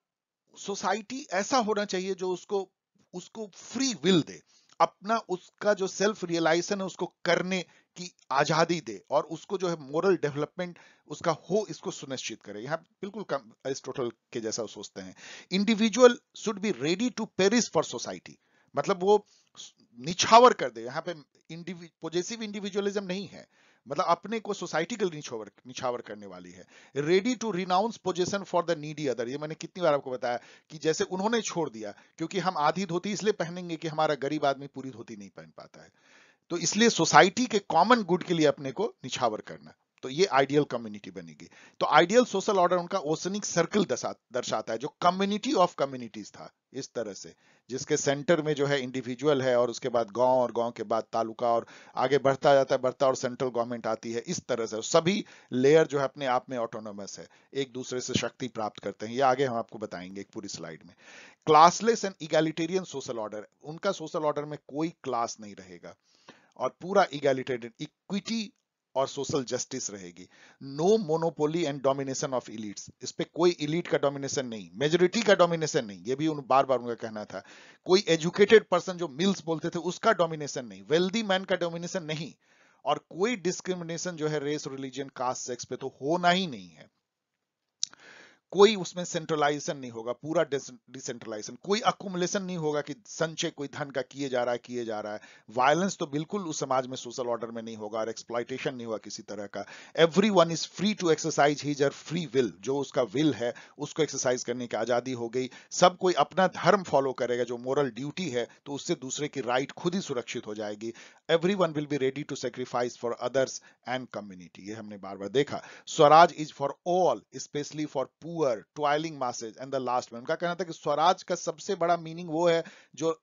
सोसाइटी ऐसा होना चाहिए जो उसको उसको फ्री विल दे अपना उसका जो सेल्फ रियलाइजेशन है उसको करने की आजादी दे और उसको जो है मोरल डेवलपमेंट उसका हो इसको सुनिश्चित करे यहाँ बिल्कुल अरिस्टोटल के जैसा सोचते हैं individual should be ready to perish for society मतलब वो निछावर कर दे यहाँ पे इंडिविजुअल पोजेसिव इंडिविजुअलिज्म नहीं है मतलब अपने को सोसाइटी के लिए निछावर निछावर करने वाली है ready to renounce position for the needy other ये मैंने कितनी बार आपको बताया कि जैसे उन्होंने छोड़ दिया क्योंकि हम आधी धोती इसलिए पहनेंगे कि हमारा गरीब आदमी पूरी धोती नहीं पहन पाता है तो इसलिए सोसाइटी के कॉमन गुड के लिए अपने को निछावर करना तो ये आइडियल कम्युनिटी बनेगी तो आइडियल सोशल ऑर्डर उनका ओसनिक सर्कल दर्शाता है जो कम्युनिटी ऑफ कम्युनिटीज था इस तरह से जिसके सेंटर में जो है इंडिविजुअल है और उसके बाद गांव और गांव के बाद तालुका और आगे बढ़ता जाता है बढ़ता और सेंट्रल गवर्नमेंट आती है इस तरह से सभी लेयर जो है अपने आप में ऑटोनोमस है एक दूसरे से शक्ति प्राप्त करते हैं ये आगे हम आपको बताएंगे एक पूरी स्लाइड में classless and egalitarian social order उनका सोशल ऑर्डर में कोई क्लास नहीं रहेगा और पूरा इगैलिटेरियन इक्विटी और सोशल जस्टिस रहेगी no monopoly and domination of elites इस पर कोई इलीट का डोमिनेशन नहीं मेजोरिटी का डोमिनेशन नहीं ये भी उन बार बार उनका कहना था कोई एजुकेटेड पर्सन जो मिल्स बोलते थे उसका डोमिनेशन नहीं वेल्दी मैन का डोमिनेशन नहीं और कोई डिस्क्रिमिनेशन जो है रेस रिलीजन कास्ट सेक्स पे तो होना ही नहीं है कोई उसमें सेंट्रलाइजेशन नहीं होगा पूरा डिसेंट्रलाइजेशन कोई अकुमलेशन नहीं होगा कि संचय कोई धन का किए जा रहा है किए जा रहा है वायलेंस तो बिल्कुल उस समाज में सोशल ऑर्डर में नहीं होगा और एक्सप्लाइटेशन नहीं होगा किसी तरह का everyone is free to exercise his or free will जो उसका विल है उसको एक्सरसाइज करने की आजादी हो गई सब कोई अपना धर्म फॉलो करेगा जो मोरल ड्यूटी है तो उससे दूसरे की राइट खुद ही सुरक्षित हो जाएगी everyone will be ready to sacrifice for others and community ये हमने बार बार देखा Swaraj is for all specially for poor poor toiling masses and the last में उनका कहना था कि स्वराज का सबसे बड़ा मीनिंग वो है जो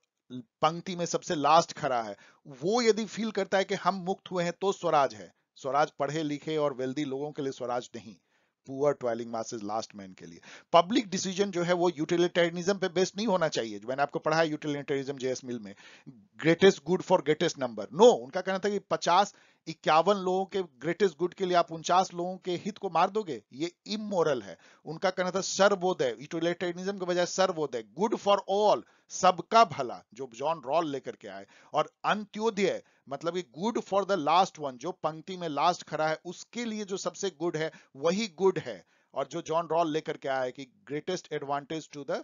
पंक्ति में सबसे लास्ट खड़ा है वो यदि फील करता है कि हम मुक्त हुए हैं तो स्वराज है स्वराज पढ़े लिखे और वेल्दी लोगों के लिए स्वराज नहीं poor toiling masses last man के लिए पब्लिक डिसीजन जो है वो यूटिलिटेरिज्म पे बेस्ड नहीं होना चाहिए जो मैंने आपको पढ़ा है यूटिलिटेरिज्म जेएस मिल में greatest good for greatest number no उनका कहना था कि 50 इक्यावन लोगों के ग्रेटेस्ट गुड के लिए आप उनचास लोगों के हित को मार दोगे ये इमोरल है उनका कहना था सर्वोदय इटोलेटेनिज्म के बजाय सर्वोदय गुड फॉर ऑल सबका भला जो जॉन रॉल लेकर के आए और अंत्योदय मतलब कि good for the last one जो पंक्ति में लास्ट खड़ा है उसके लिए जो सबसे गुड है वही गुड है और जो जॉन रॉल लेकर के आया है कि greatest advantage to the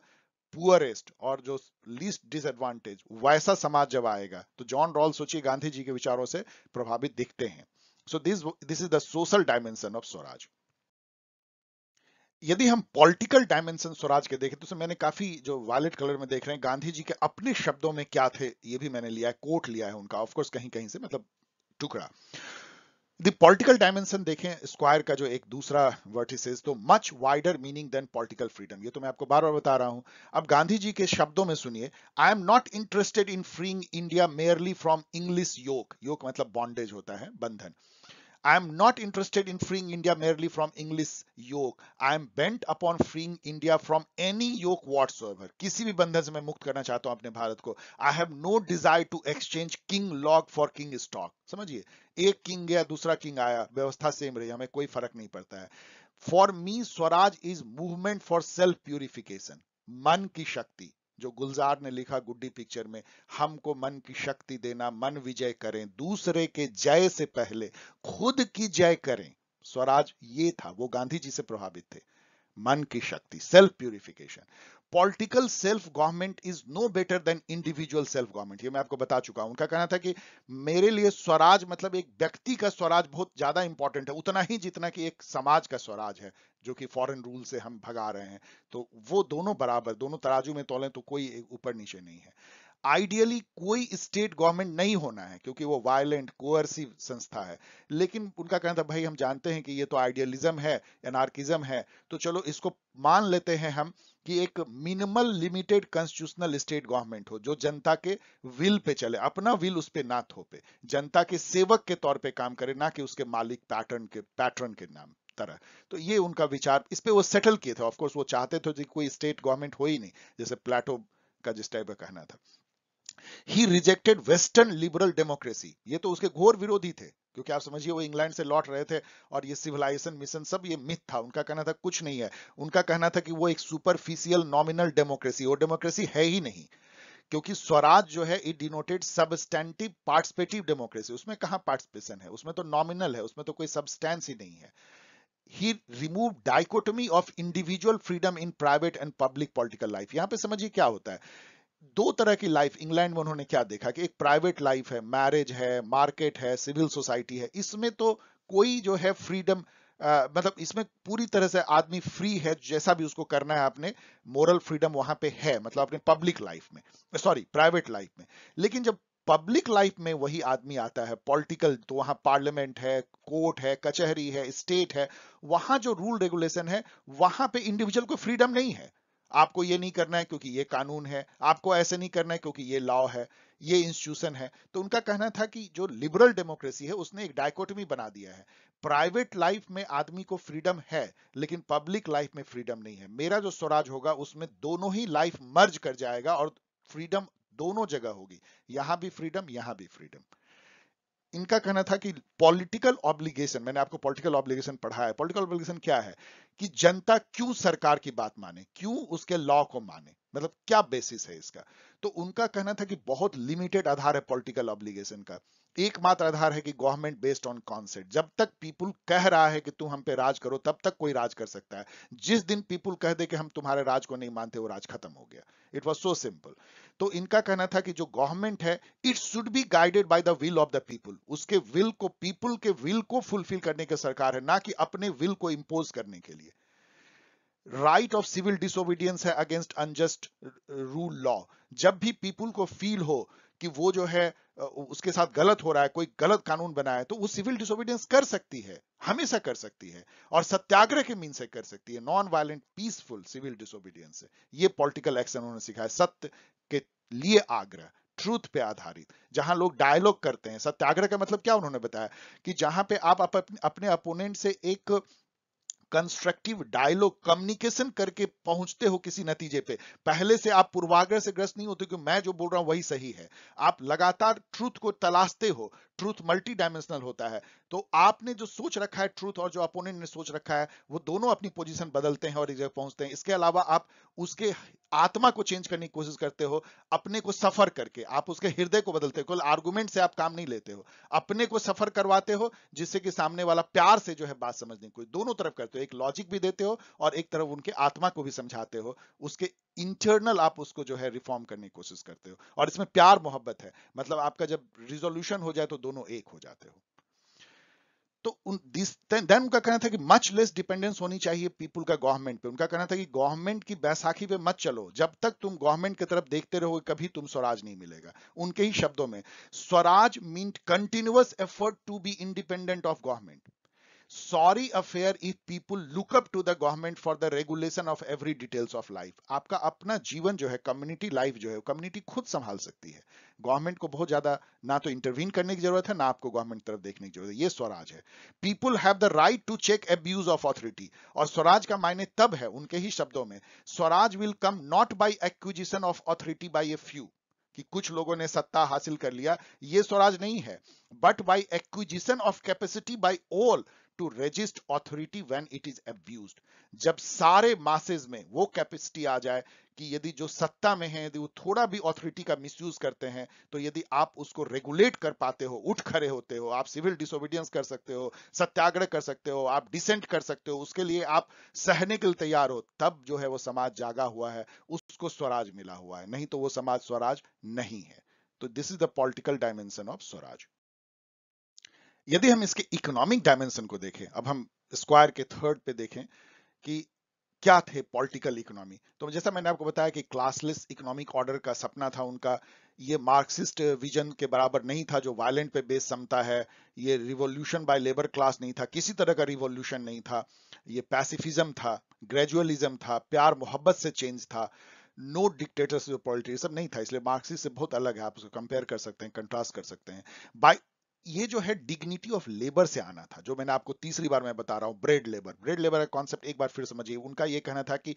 poorest और जो लीस्ट डिसएडवांटेज वैसा समाज जब आएगा तो जॉन रॉल सोचिए गांधी जी के विचारों से प्रभावित दिखते हैं so this this is the social dimension of Swaraj यदि हम पॉलिटिकल डायमेंशन स्वराज के देखें तो सर मैंने काफी जो वायलेट कलर में देख रहे हैं गांधी जी के अपने शब्दों में क्या थे ये भी मैंने लिया है कोट लिया है उनका ऑफकोर्स कहीं कहीं से मतलब टुकड़ा पॉलिटिकल डायमेंशन देखें स्क्वायर का जो एक दूसरा वर्टिसेस तो much wider meaning than political freedom ये तो मैं आपको बार बार बता रहा हूं अब गांधी जी के शब्दों में सुनिए I am not interested in freeing India merely from English yoke yoke मतलब बॉन्डेज होता है बंधन I am not interested in freeing India merely from English yoke. I am bent upon freeing India from any yoke whatsoever. किसी भी बंधन से मैं मुक्त करना चाहता हूं अपने भारत को I have no desire to exchange king log for king stock. समझिए एक किंग गया दूसरा किंग आया व्यवस्था सेम रही हमें कोई फर्क नहीं पड़ता है For me, Swaraj is movement for self purification. मन की शक्ति जो गुलजार ने लिखा गुड्डी पिक्चर में हमको मन की शक्ति देना मन विजय करें दूसरे के जय से पहले खुद की जय करें स्वराज ये था वो गांधी जी से प्रभावित थे मन की शक्ति self purification political self government is no better than individual self government ये मैं आपको बता चुका हूं उनका कहना था कि मेरे लिए स्वराज मतलब एक व्यक्ति का स्वराज बहुत ज्यादा इंपॉर्टेंट है उतना ही जितना कि एक समाज का स्वराज है जो कि फॉरेन रूल से हम भगा रहे हैं तो वो दोनों बराबर दोनों तराजू में तोलें तो कोई ऊपर नीचे नहीं है आइडियली कोई स्टेट गवर्नमेंट नहीं होना है क्योंकि वो वायलेंट कोअर्सिव संस्था है लेकिन उनका कहना था भाई हम जानते हैं कि ये तो आइडियलिज्म है एनार्किज्म है तो चलो इसको मान लेते हैं हम कि एक minimal limited constitutional state government हो जो जनता के विल पे चले अपना विल उस पर ना थोपे जनता के सेवक के तौर पर काम करे ना कि उसके मालिक पैटर्न के पैटर्न के नाम तरह तो ये उनका विचार इस पर वो सेटल किए थे ऑफकोर्स वो चाहते थे कि कोई स्टेट गवर्नमेंट हो ही नहीं जैसे प्लेटो का जिस टाइप का कहना था he rejected western liberal democracy ये तो उसके घोर विरोधी थे क्योंकि आप समझिए वो इंग्लैंड से लौट रहे थे और ये सिविलाइजेशन मिशन सब ये मिथ था उनका कहना था कुछ नहीं है उनका कहना था कि वो एक सुपरफिशियल नॉमिनल डेमोक्रेसी वो डेमोक्रेसी है ही नहीं क्योंकि स्वराज जो है it denoted substantive participative democracy उसमें कहा पार्टिसिपेशन है उसमें तो नॉमिनल है उसमें तो कोई सबस्टेंस ही नहीं है he remove dichotomy of individual freedom in private and public political life यहां पे समझिए क्या होता है दो तरह की लाइफ इंग्लैंड में उन्होंने क्या देखा कि एक प्राइवेट लाइफ है मैरिज है मार्केट है सिविल सोसाइटी है इसमें तो कोई जो है फ्रीडम मतलब इसमें पूरी तरह से आदमी फ्री है जैसा भी उसको करना है आपने मोरल फ्रीडम वहां पे है मतलब अपने पब्लिक लाइफ में सॉरी प्राइवेट लाइफ में लेकिन जब पब्लिक लाइफ में वही आदमी आता है पॉलिटिकल तो वहां पार्लियामेंट है कोर्ट है कचहरी है स्टेट है वहां जो रूल रेगुलेशन है वहां पे इंडिविजुअल को फ्रीडम नहीं है आपको ये नहीं करना है क्योंकि ये कानून है आपको ऐसे नहीं करना है क्योंकि ये लॉ है ये इंस्टीट्यूशन है तो उनका कहना था कि जो लिबरल डेमोक्रेसी है उसने एक डायकोटमी बना दिया है प्राइवेट लाइफ में आदमी को फ्रीडम है लेकिन पब्लिक लाइफ में फ्रीडम नहीं है मेरा जो स्वराज होगा उसमें दोनों ही लाइफ मर्ज कर जाएगा और फ्रीडम दोनों जगह होगी यहां भी फ्रीडम यहां भी फ्रीडम इनका कहना था कि पॉलिटिकल ऑब्लिगेशन मैंने आपको पॉलिटिकल ऑब्लिगेशन पढ़ा है पॉलिटिकल ऑब्लिगेशन क्या है कि जनता क्यों सरकार की बात माने क्यों उसके लॉ को माने मतलब क्या बेसिस है इसका तो उनका कहना था कि बहुत लिमिटेड आधार है पॉलिटिकल ऑब्लिगेशन का एकमात्र आधार है कि गवर्नमेंट बेस्ड ऑन कॉन्सेप्ट जब तक पीपुल कह रहा है कि तुम हम पे राज करो तब तक कोई राज कर सकता है जिस दिन पीपुल कह दे कि हम तुम्हारे राज को नहीं मानते वो राज खत्म हो गया इट वॉज सो सिंपल तो इनका कहना था कि जो गवर्नमेंट है it should be guided by the will of the people उसके विल को पीपुल के विल को फुलफिल करने की सरकार है ना कि अपने विल को इम्पोज करने के लिए राइट ऑफ सिविल डिसोबीडियंस है अगेंस्ट अनजस्ट रूल लॉ जब भी पीपुल को फील हो कि वो जो है उसके साथ गलत हो रहा है कोई गलत कानून बनाया तो वो सिविल डिसोबीडियंस कर सकती है हमेशा कर सकती है और सत्याग्रह के मीन से कर सकती है non violent peaceful civil disobedience ये पॉलिटिकल एक्शन उन्होंने सिखाया सत्य के लिए आग्रह ट्रूथ पे आधारित जहां लोग डायलॉग करते हैं सत्याग्रह का मतलब क्या उन्होंने बताया कि जहां पे आप अपने अपोनेंट से एक कंस्ट्रक्टिव डायलॉग कम्युनिकेशन करके पहुंचते हो किसी नतीजे पे पहले से आप पूर्वाग्रह से ग्रस्त नहीं होते क्योंकि मैं जो बोल रहा हूं वही सही है आप लगातार ट्रूथ को तलाशते हो ट्रूथ मल्टी डायमेंशनल होता है तो आपने जो सोच रखा है ट्रूथ और जो अपोनेंट ने सोच रखा है वो दोनों अपनी पोजीशन बदलते हैं और एग्जैक्ट पहुंचते हैं इसके अलावा आप उसके आत्मा को चेंज करने की कोशिश करते हो अपने को सफर करके आप उसके हृदय को बदलते हो आर्गूमेंट से आप काम नहीं लेते हो अपने को सफर करवाते हो जिससे कि सामने वाला प्यार से जो है बात समझने को दोनों तरफ करते हो एक लॉजिक भी देते हो और एक तरफ उनके आत्मा को भी समझाते हो उसके इंटरनल आप उसको जो है रिफॉर्म करने की कोशिश करते हो और इसमें प्यार मोहब्बत है मतलब आपका जब रिजोल्यूशन हो जाए तो दोनों एक हो जाते हो तो उन दिस देन उनका कहना था कि मच लेस डिपेंडेंस होनी चाहिए पीपल का गवर्नमेंट पे उनका कहना था कि गवर्नमेंट की बैसाखी पे मत चलो जब तक तुम गवर्नमेंट की तरफ देखते रहोगे कभी तुम स्वराज नहीं मिलेगा उनके ही शब्दों में Swaraj mean continuous effort to be independent of government sorry affair if people look up to the government for the regulation of every details of life आपका अपना जीवन जो है कम्युनिटी लाइफ जो है कम्युनिटी खुद संभाल सकती है गवर्नमेंट को बहुत ज्यादा ना तो इंटरवीन करने की जरूरत है ना आपको गवर्नमेंट तरफ देखने की जरूरत है ये स्वराज है people have the right to check abuse of authority और स्वराज का मायने तब है उनके ही शब्दों में Swaraj will come not by acquisition of authority by a few कि कुछ लोगों ने सत्ता हासिल कर लिया ये स्वराज नहीं है but by acquisition of capacity by all to resist authority when it is abused. जब सारे masses में वो capacity आ जाए कि यदि जो सत्ता में है यदि वो थोड़ा भी ऑथोरिटी का मिसयूज करते हैं तो यदि आप उसको रेगुलेट कर पाते हो उठ खड़े होते हो आप सिविल डिसोबीडियंस कर सकते हो सत्याग्रह कर सकते हो आप डिसेंट कर सकते हो उसके लिए आप सहने के लिए तैयार हो तब जो है वो समाज जागा हुआ है उसको स्वराज मिला हुआ है नहीं तो वो समाज स्वराज नहीं है तो this is the political dimension of Swaraj यदि हम इसके इकोनॉमिक डायमेंशन को देखें अब हम स्क्वायर के थर्ड पे देखें कि क्या थे पॉलिटिकल इकोनॉमी तो जैसा मैंने आपको बताया कि क्लासलेस इकोनॉमिक ऑर्डर का सपना था उनका ये मार्क्सिस्ट विजन के बराबर नहीं था जो वायलेंट पे बेस समता है ये रिवोल्यूशन बाय लेबर क्लास नहीं था किसी तरह का रिवोल्यूशन नहीं था ये पैसिफिज्म था ग्रेजुअलिज्म था प्यार मोहब्बत से चेंज था नो डिक्टेटर्स पॉलिटी सब नहीं था इसलिए मार्क्सिस्ट से बहुत अलग है आप उसको कंपेयर कर सकते हैं कंट्रास्ट कर सकते हैं बाय ये जो है डिग्निटी ऑफ लेबर से आना था जो मैंने आपको तीसरी बार मैं बता रहा हूं ब्रेड लेबर ब्रेड लेबर का कॉन्सेप्ट एक बार फिर समझिए उनका ये कहना था कि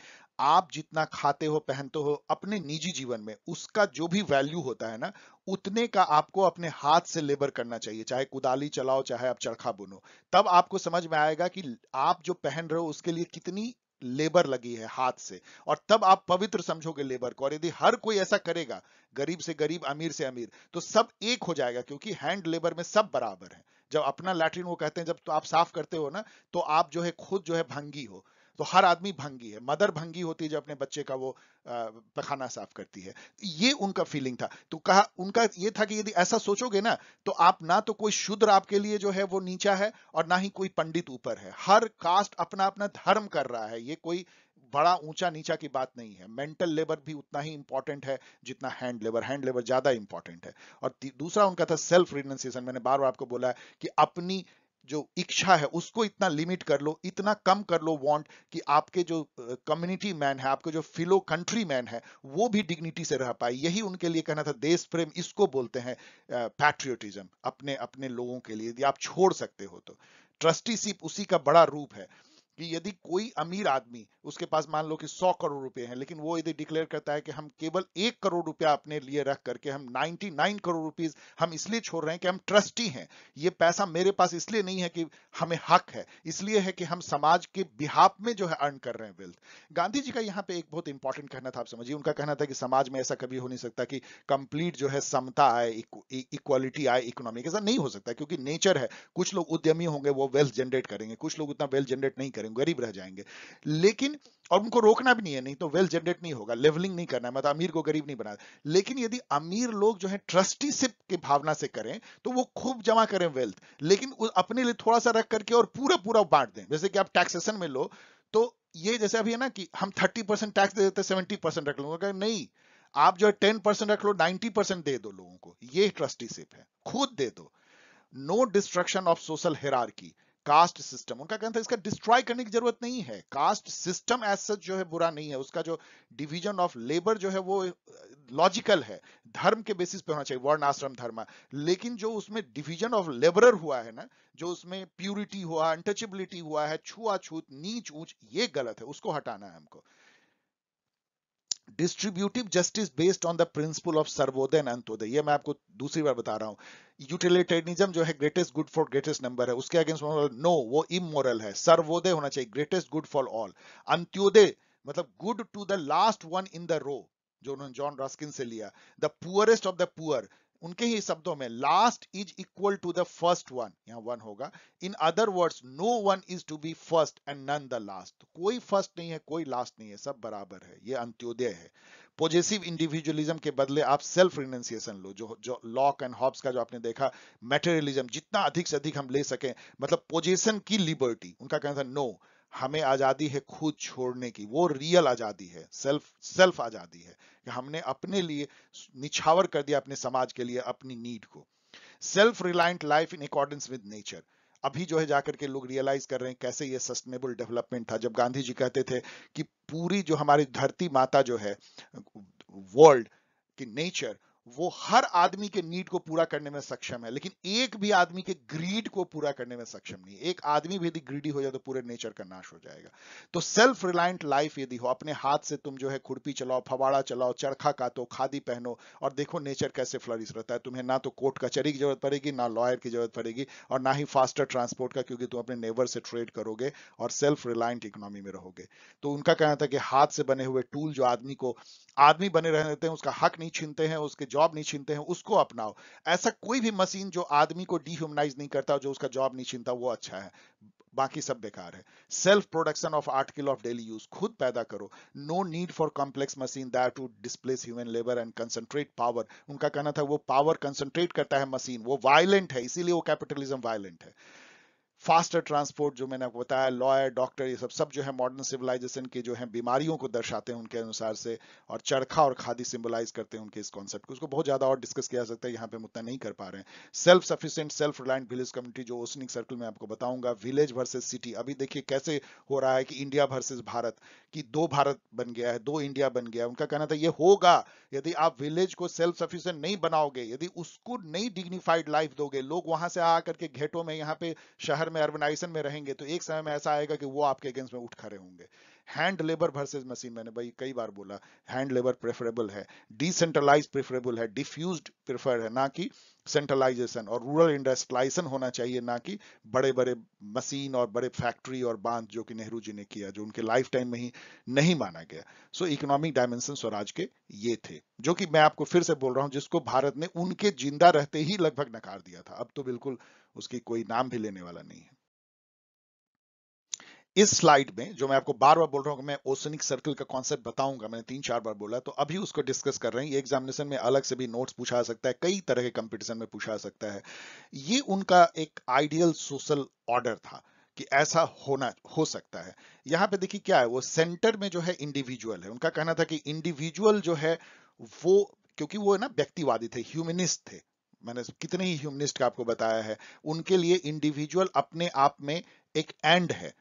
आप जितना खाते हो पहनते हो अपने निजी जीवन में उसका जो भी वैल्यू होता है ना उतने का आपको अपने हाथ से लेबर करना चाहिए चाहे कुदाली चलाओ चाहे आप चरखा बुनो तब आपको समझ में आएगा कि आप जो पहन रहे हो उसके लिए कितनी लेबर लगी है हाथ से और तब आप पवित्र समझोगे लेबर को और यदि हर कोई ऐसा करेगा गरीब से गरीब अमीर से अमीर तो सब एक हो जाएगा क्योंकि हैंड लेबर में सब बराबर है जब अपना लैट्रिन वो कहते हैं जब तो आप साफ करते हो ना तो आप जो है खुद जो है भंगी हो तो हर आदमी भंगी है मदर भंगी होती है जब अपने बच्चे का वो पखाना साफ करती है ये उनका फीलिंग था तो कहा उनका ये था कि यदि ऐसा सोचोगे ना तो आप ना तो कोई शुद्र आपके लिए जो है वो नीचा है और ना ही कोई पंडित ऊपर है हर कास्ट अपना अपना धर्म कर रहा है ये कोई बड़ा ऊंचा नीचा की बात नहीं है मेंटल लेबर भी उतना ही इंपॉर्टेंट है जितना हैंड लेबर हैंड लेबर ज्यादा इंपॉर्टेंट है और दूसरा उनका था सेल्फ रिनाउंसिएशन मैंने बार बार आपको बोला है कि अपनी जो इच्छा है उसको इतना लिमिट कर लो इतना कम कर लो वांट कि आपके जो कम्युनिटी मैन है आपके जो फिलो कंट्री मैन है वो भी डिग्निटी से रह पाए यही उनके लिए कहना था देश प्रेम इसको बोलते हैं पैट्रियोटिज्म अपने अपने लोगों के लिए यदि आप छोड़ सकते हो तो ट्रस्टीशिप उसी का बड़ा रूप है कि यदि कोई अमीर आदमी उसके पास मान लो कि सौ करोड़ रुपए हैं लेकिन वो यदि डिक्लेयर करता है कि हम केवल एक करोड़ रुपया अपने लिए रख करके हम 99 करोड़ रुपीज हम इसलिए छोड़ रहे हैं कि हम ट्रस्टी हैं ये पैसा मेरे पास इसलिए नहीं है कि हमें हक है इसलिए है कि हम समाज के बिहाफ में जो है अर्न कर रहे हैं वेल्थ गांधी जी का यहाँ पे एक बहुत इंपॉर्टेंट कहना था आप समझिए उनका कहना था कि समाज में ऐसा कभी हो नहीं सकता कि कंप्लीट जो है समता आए इक्वालिटी e, आए इकोनॉमिक ऐसा नहीं हो सकता क्योंकि नेचर है कुछ लोग उद्यमी होंगे वो वेल्थ जनरेट करेंगे कुछ लोग उतना वेल्थ जनरेट नहीं करेंगे गरीब रह जाएंगे लेकिन और उनको रोकना भी नहीं है नहीं तो वेल्थ जनरेट नहीं होगा लेवलिंग नहीं करना है मतलब अमीर को गरीब नहीं बना लेकिन यदि अमीर लोग जो है ट्रस्टीशिप की भावना से करें तो वो खूब जमा करें वेल्थ लेकिन अपने लिए थोड़ा सा रख करके और पूरा पूरा बांट दें जैसे कि आप टैक्सेशन में लो तो ये जैसे अभी है ना कि हम थर्टी परसेंट टैक्स दे देते सेवेंटी परसेंट रख लूंगा नहीं आप जो है टेन परसेंट रख लो नाइनटी परसेंट दे दो लोगों को ये ट्रस्टीशिप है खुद दे दो no destruction of social hierarchy caste system उनका कहना था इसका डिस्ट्रॉय करने की जरूरत नहीं है कास्ट सिस्टम एज सच जो है बुरा नहीं है उसका जो डिवीजन ऑफ लेबर जो है वो लॉजिकल है धर्म के बेसिस पे होना चाहिए वर्ण आश्रम धर्म लेकिन जो उसमें डिवीजन ऑफ लेबरर हुआ है ना जो उसमें प्यूरिटी हुआ अनटचेबिलिटी हुआ है छुआछूत नीच ऊंच ये गलत है उसको हटाना है हमको distributive justice based on the principle of Sarvodaya and ये मैं आपको दूसरी बार बता रहा हूं यूटिलिटेरियनिज्म जो है greatest good for greatest number है उसके अगेंस्ट नो वो इमोरल है सर्वोदय होना चाहिए greatest good for all Antyodaya मतलब good to the last one in the row जो उन्होंने जॉन रास्किन से लिया the poorest of the poor उनके ही शब्दों में last is equal to the first one यहाँ वन होगा in other words no one is to be first and none the last कोई फर्स्ट नहीं है कोई लास्ट नहीं है सब बराबर है ये अंत्योदय है पॉजिटिव इंडिविजुअलिज्म के बदले आप सेल्फ रिनेंसिएशन लो जो जो लॉक एंड हॉब्स का जो आपने देखा मेटेरियलिज्म जितना अधिक से अधिक हम ले सकें मतलब पोजेशन की लिबर्टी उनका कहना था नो no, हमें आजादी है खुद छोड़ने की वो रियल आजादी है सेल्फ सेल्फ आजादी है कि हमने अपने लिए निछावर कर दिया अपने समाज के लिए अपनी नीड को self reliant life in accordance with nature अभी जो है जाकर के लोग रियलाइज कर रहे हैं कैसे ये सस्टेनेबल डेवलपमेंट था जब गांधी जी कहते थे कि पूरी जो हमारी धरती माता जो है वर्ल्ड की नेचर वो हर आदमी के नीड को पूरा करने में सक्षम है लेकिन एक भी आदमी के ग्रीड को पूरा करने में सक्षम नहीं एक आदमी भी यदि ग्रीडी हो जाए तो पूरे नेचर का नाश हो जाएगा तो सेल्फ रिलायंट लाइफ यदि हो अपने हाथ से तुम जो है खुरपी चलाओ फवाड़ा चलाओ चरखा काटो खादी पहनो और देखो नेचर कैसे फ्लरिश रहता है तुम्हें ना तो कोर्ट कचहरी की जरूरत पड़ेगी ना लॉयर की जरूरत पड़ेगी और ना ही फास्टर ट्रांसपोर्ट का क्योंकि तुम अपने नेबर से ट्रेड करोगे और सेल्फ रिलायंट इकोनॉमी में रहोगे तो उनका कहना था कि हाथ से बने हुए टूल जो आदमी को आदमी बने रहते हैं उसका हक नहीं छीनते हैं उसके जॉब नहीं छीनते हैं उसको अपनाओ ऐसा कोई भी मशीन जो आदमी को डिह्यूमनाइज नहीं करता जो उसका जॉब नहीं छीनता वो अच्छा है बाकी सब बेकार है self production of article of daily use खुद पैदा करो no need for complex machine that to displace human labour and concentrate power उनका कहना था वो पावर कंसंट्रेट करता है मशीन वो वायलेंट है इसीलिए वो कैपिटलिज्म वायलेंट है फास्टर ट्रांसपोर्ट जो मैंने आपको बताया लॉयर डॉक्टर ये सब सब जो है मॉडर्न सिविलाइजेशन के जो है बीमारियों को दर्शाते हैं उनके अनुसार से और चरखा और खादी सिंबलाइज करते हैं उनके इस कॉन्सेप्ट को उसको बहुत ज्यादा और डिस्कस किया सकता है यहाँ पे हम उतना नहीं कर पा रहे हैं self sufficient self reliant village community जो ओसनिक सर्कल में आपको बताऊंगा विलेज वर्सेज सिटी अभी देखिए कैसे हो रहा है कि इंडिया वर्सेज भारत की दो भारत बन गया है दो इंडिया बन गया है उनका कहना था ये होगा यदि आप विलेज को सेल्फ सफिशियंट नहीं बनाओगे यदि उसको नई डिग्निफाइड लाइफ दोगे लोग वहां से आकर के घेटों में यहाँ पे शहर మేర్బనైజేషన్ మే రహేంగే తో ఏక్ సమయ మే ఐసా ఆయేగా కి వో ఆప్కే అగెన్స్ మే ఉట్ ఖరే హోంగే हैंड लेबर वर्सेज मशीन मैंने भाई कई बार बोला हैंड लेबर प्रेफरेबल है डिसेंट्रलाइज प्रेफरेबल है डिफ्यूज प्रेफर है ना कि सेंट्रलाइजेशन और रूरल इंडस्ट्रलाइजेशन होना चाहिए ना कि बड़े बड़े मशीन और बड़े फैक्ट्री और बांध जो कि नेहरू जी ने किया जो उनके लाइफ टाइम में ही नहीं माना गया सो इकोनॉमिक डायमेंशन स्वराज के ये थे जो कि मैं आपको फिर से बोल रहा हूं जिसको भारत ने उनके जिंदा रहते ही लगभग नकार दिया था अब तो बिल्कुल उसकी कोई नाम भी लेने वाला नहीं है इस स्लाइड में जो मैं आपको बार बार बोल रहा हूँ मैं ओसनिक सर्कल का कॉन्सेप्ट बताऊंगा मैंने तीन चार बार बोला तो अभी उसको डिस्कस कर रहे हैं ये एग्जामिनेशन में अलग से भी नोट्स पूछा जा सकता है कई तरह के कंपटीशन में पूछा जा सकता है ये उनका एक आइडियल सोशल ऑर्डर था कि ऐसा होना हो सकता है यहाँ पे देखिए क्या है वो सेंटर में जो है इंडिविजुअल है उनका कहना था कि इंडिविजुअल जो है वो क्योंकि वो ना व्यक्तिवादी थे ह्यूमनिस्ट थे मैंने कितने ही ह्यूमनिस्ट का आपको बताया है उनके लिए इंडिविजुअल अपने आप में एक एंड है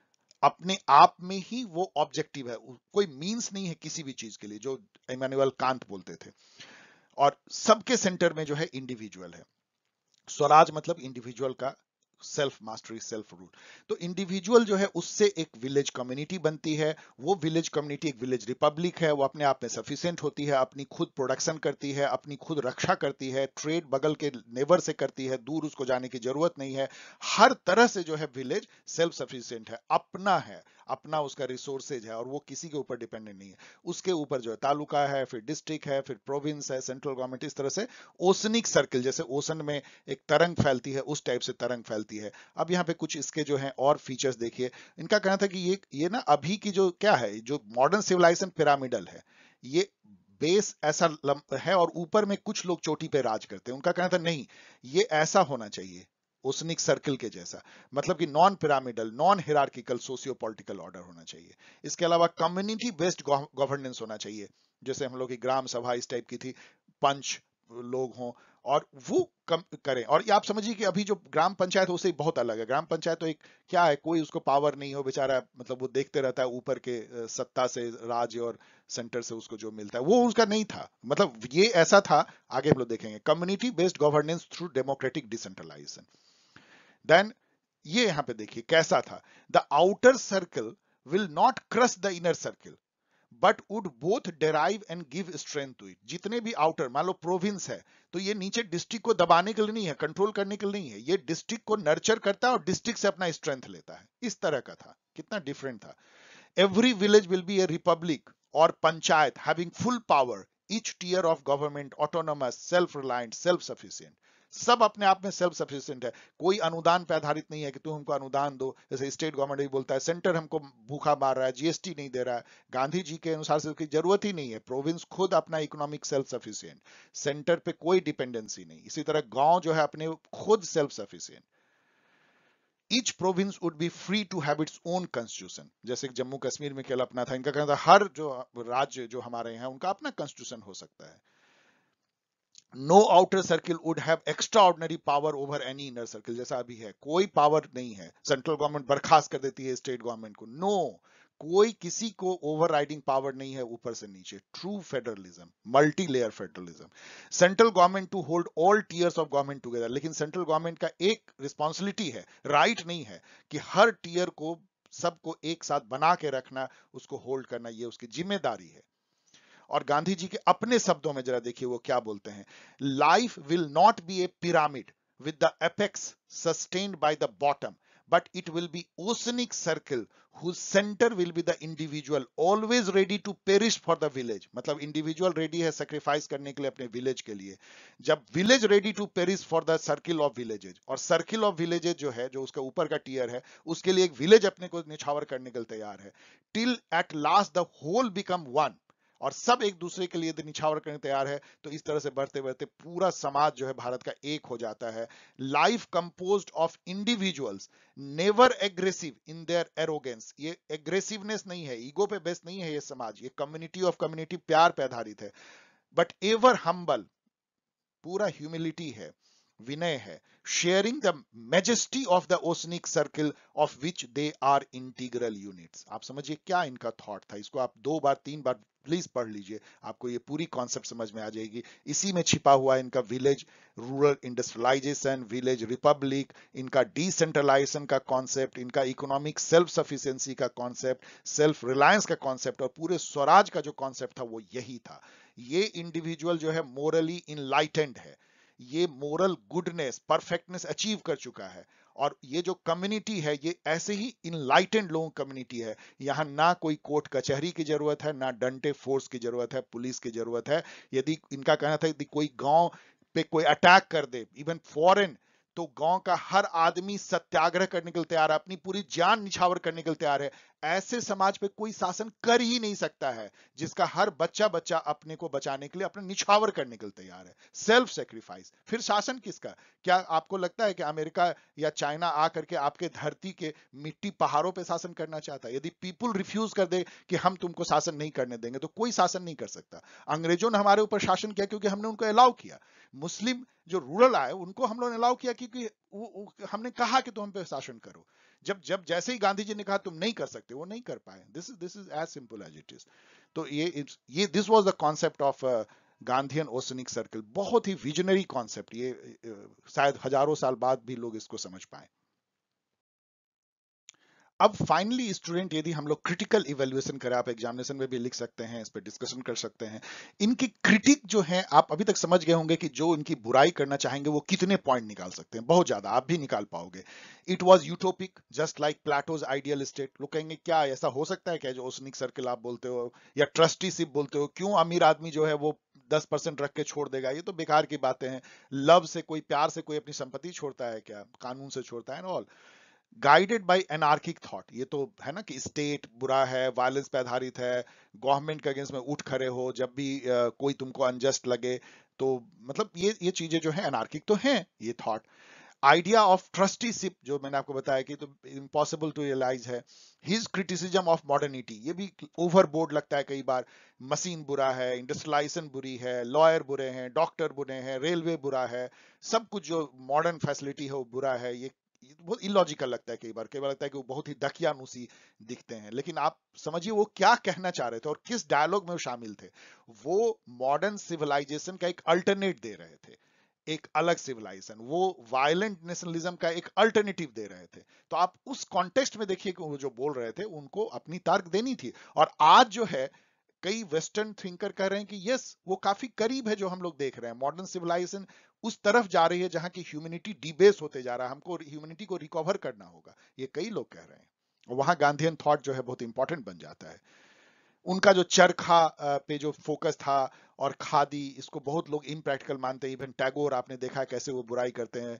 अपने आप में ही वो ऑब्जेक्टिव है कोई मीन्स नहीं है किसी भी चीज के लिए जो इमानुअल कांत बोलते थे और सबके सेंटर में जो है इंडिविजुअल है स्वराज मतलब इंडिविजुअल का सेल्फ मास्टरी सेल्फ रूल तो इंडिविजुअल जो है उससे एक विलेज कम्युनिटी बनती है वो विलेज कम्युनिटी एक विलेज रिपब्लिक है वो अपने आप में सफिशियंट होती है अपनी खुद प्रोडक्शन करती है अपनी खुद रक्षा करती है ट्रेड बगल के नेबर से करती है दूर उसको जाने की जरूरत नहीं है हर तरह से जो है विलेज सेल्फ सफिशियंट है अपना है अपना उसका रिसोर्सेज है और वो किसी के ऊपर डिपेंडेंट नहीं है उसके ऊपर जो है तालुका है फिर डिस्ट्रिक्ट है फिर प्रोविंस है सेंट्रल गवर्नमेंट इस तरह से ओसनिक सर्किल जैसे ओसन में एक तरंग फैलती है उस टाइप से तरंग फैलती है अब यहाँ पे कुछ इसके जो है और फीचर्स देखिए इनका कहना था कि ये ये ना अभी की जो क्या है जो मॉडर्न सिविलाइजेशन पिरामिडल है ये बेस ऐसा है और ऊपर में कुछ लोग चोटी पे राज करते हैं उनका कहना था नहीं ये ऐसा होना चाहिए ओसनिक सर्किल के जैसा मतलब कि non pyramidal non hierarchical socio political order होना चाहिए इसके अलावा कम्युनिटी बेस्ड गवर्नेंस होना चाहिए जैसे हम लोग की ग्राम सभा इस टाइप की थी पंच लोग हों और वो कम करें और ये आप समझिए कि अभी जो ग्राम पंचायत हो उससे बहुत अलग है ग्राम पंचायत तो एक क्या है कोई उसको पावर नहीं हो बेचारा मतलब वो देखते रहता है ऊपर के सत्ता से राज्य और सेंटर से उसको जो मिलता है वो उसका नहीं था मतलब ये ऐसा था आगे हम लोग देखेंगे community based governance through democratic decentralisation then ये यहां पे देखिए कैसा था the outer circle will not cross the inner circle but would both derive and give strength to it जितने भी आउटर मान लो प्रोविंस है तो ये नीचे डिस्ट्रिक्ट को दबाने के लिए नहीं है कंट्रोल करने के लिए नहीं है ये डिस्ट्रिक्ट को नर्चर करता है और डिस्ट्रिक्ट से अपना स्ट्रेंथ लेता है इस तरह का था कितना डिफरेंट था every village will be a republic और panchayat having full power each tier of government autonomous self reliant self sufficient सब अपने आप में सेल्फ सफिशियंट है कोई अनुदान पे आधारित नहीं है कि तुम हमको अनुदान दो जैसे स्टेट गवर्नमेंट भी बोलता है सेंटर हमको भूखा मार रहा है जीएसटी नहीं दे रहा है गांधी जी के अनुसार से उसकी जरूरत ही नहीं है प्रोविंस खुद अपना इकोनॉमिक सेल्फ सफिशियंट सेंटर पे कोई डिपेंडेंसी नहीं इसी तरह गांव जो है अपने खुद self sufficient each province would be free to have its own constitution जैसे जम्मू कश्मीर में केवल अपना था इनका कहना था हर जो राज्य जो हमारे यहाँ उनका अपना कॉन्स्टिट्यूशन हो सकता है no outer circle would have extraordinary power over any inner circle जैसा अभी है कोई पावर नहीं है सेंट्रल गवर्नमेंट बर्खास्त कर देती है स्टेट गवर्नमेंट को नो no, कोई किसी को ओवरराइडिंग पावर नहीं है ऊपर से नीचे true federalism multi layer federalism central government to hold all tiers of government together लेकिन सेंट्रल गवर्नमेंट का एक रिस्पॉन्सिबिलिटी है राइट right नहीं है कि हर टीयर को सबको एक साथ बना के रखना उसको होल्ड करना ये उसकी जिम्मेदारी है और गांधी जी के अपने शब्दों में जरा देखिए वो क्या बोलते हैं life will not be a pyramid with the apex sustained by the bottom but it will be oceanic circle centre will be the individual always ready to perish for the village मतलब इंडिविजुअल रेडी है सेक्रीफाइस करने के लिए अपने विलेज के लिए जब village ready to perish for the circle of villages और सर्किल ऑफ विलेजेज जो है जो उसका ऊपर का टीयर है उसके लिए एक विलेज अपने को निछावर करने के लिए तैयार है till at last the whole become one और सब एक दूसरे के लिए निछावर करने तैयार है तो इस तरह से बढ़ते बढ़ते पूरा समाज जो है भारत का एक हो जाता है life compose of individuals never aggressive in their arrogance ये एग्रेसिवनेस नहीं है ईगो पे बेस्ट नहीं है ये समाज ये कम्युनिटी ऑफ कम्युनिटी प्यार पे आधारित है बट एवर हम्बल पूरा ह्यूमिलिटी है विनय है sharing the majesty of the oceanic circle of which they are integral units. आप समझिए क्या इनका थॉट था इसको आप दो बार तीन बार प्लीज पढ़ लीजिए आपको ये पूरी कॉन्सेप्ट समझ में आ जाएगी इसी में छिपा हुआ इनका village rural industrialisation village republic इनका डिसेंट्रलाइजेशन का कॉन्सेप्ट इनका इकोनॉमिक सेल्फ सफिशियंसी का कॉन्सेप्ट सेल्फ रिलायंस का कॉन्सेप्ट और पूरे स्वराज का जो कॉन्सेप्ट था वो यही था ये इंडिविजुअल जो है मोरली इनलाइटेंड है ये मोरल गुडनेस परफेक्टनेस अचीव कर चुका है और ये जो कम्युनिटी है ये ऐसे ही इनलाइटेंड लोगों कम्युनिटी है यहाँ ना कोई कोर्ट कचहरी की जरूरत है ना डंटे फोर्स की जरूरत है पुलिस की जरूरत है यदि इनका कहना था यदि कोई गांव पे कोई अटैक कर दे इवन फॉरेन तो गांव का हर आदमी सत्याग्रह करने के लिए तैयार है अपनी पूरी जान निछावर करने के लिए तैयार है ऐसे समाज पे कोई शासन कर ही नहीं सकता है जिसका हर बच्चा बच्चा अपने को बचाने के लिए अपने निछावर करने के लिए तैयार है सेल्फ सेक्रीफाइस फिर शासन किसका क्या आपको लगता है कि अमेरिका या चाइना आकर के आपके धरती के मिट्टी पहाड़ों पर शासन करना चाहता है यदि पीपुल रिफ्यूज कर दे कि हम तुमको शासन नहीं करने देंगे तो कोई शासन नहीं कर सकता अंग्रेजों ने हमारे ऊपर शासन किया क्योंकि हमने उनको अलाउ किया मुस्लिम जो रूरल आए उनको हम लोग ने अलाउ किया क्योंकि हमने कहा कि तुम हम पे शासन करो जब जब जैसे ही गांधी जी ने कहा तुम नहीं कर सकते वो नहीं कर पाए this is this is as simple as it is तो ये ये this was the concept of Gandhian oceanic circle बहुत ही विजनरी कॉन्सेप्ट ये uh, शायद हजारों साल बाद भी लोग इसको समझ पाए अब फाइनली स्टूडेंट यदि हम लोग क्रिटिकल इवेल्युएशन करें आप एग्जामिनेशन में भी लिख सकते हैं इस पर डिस्कशन कर सकते हैं इनकी क्रिटिक जो है आप अभी तक समझ गए होंगे कि जो इनकी बुराई करना चाहेंगे वो कितने पॉइंट निकाल सकते हैं बहुत ज्यादा आप भी निकाल पाओगे it was utopic just like Plato's ideal state लोग कहेंगे क्या ऐसा हो सकता है क्या जो ओसनिक सर्किल आप बोलते हो या ट्रस्टीशिप बोलते हो क्यों अमीर आदमी जो है वो दस परसेंट रख के छोड़ देगा ये तो बेकार की बातें हैं लव से कोई प्यार से कोई अपनी संपत्ति छोड़ता है क्या कानून से छोड़ता है and all guided by anarchic thought ये तो है ना कि स्टेट बुरा है वायलेंस पे आधारित है गवर्नमेंट के अगेंस्ट में उठ खड़े हो जब भी कोई तुमको अनजस्ट लगे तो मतलब ये ये चीजें जो है एनार्किक तो हैं ये थॉट आइडिया ऑफ ट्रस्टीशिप जो मैंने आपको बताया कि तो इम्पॉसिबल टू रियलाइज है हिज क्रिटिसिज्म ऑफ मॉडर्निटी ये भी ओवर बोर्ड लगता है कई बार मशीन बुरा है इंडस्ट्रियलाइजेशन बुरी है लॉयर बुरे हैं डॉक्टर बुरे हैं रेलवे बुरा है सब कुछ जो मॉडर्न फैसिलिटी है वो बुरा है ये बहुत इलॉजिकल लगता है कई बार कई बार लगता है कि वो बहुत ही दकियानुसी दिखते हैं लेकिन आप समझिए वो क्या कहना चाह रहे थे और किस डायलॉग में वो शामिल थे वो मॉडर्न सिविलाइजेशन का एक अल्टरनेट दे रहे थे एक अलग सिविलाइजेशन वो वायलेंट नेशनलिज्म का एक अल्टरनेटिव दे रहे थे तो आप उस कॉन्टेक्स्ट में देखिए कि वो जो बोल रहे थे उनको अपनी तर्क देनी थी और आज जो है कई वेस्टर्न थिंकर कह रहे हैं कि यस वो काफी करीब है जो हम लोग देख रहे हैं मॉडर्न सिविलाइजेशन उस तरफ जा रही है जहां की ह्यूमिनिटी डिबेस होते जा रहा है हमको ह्यूमिनिटी को रिकवर करना होगा ये कई लोग कह रहे हैं और वहां गांधीयन थॉट जो है बहुत इंपॉर्टेंट बन जाता है उनका जो चरखा पे जो फोकस था और खादी इसको बहुत लोग इम्प्रैक्टिकल मानते हैं इवन टैगोर आपने देखा कैसे वो बुराई करते हैं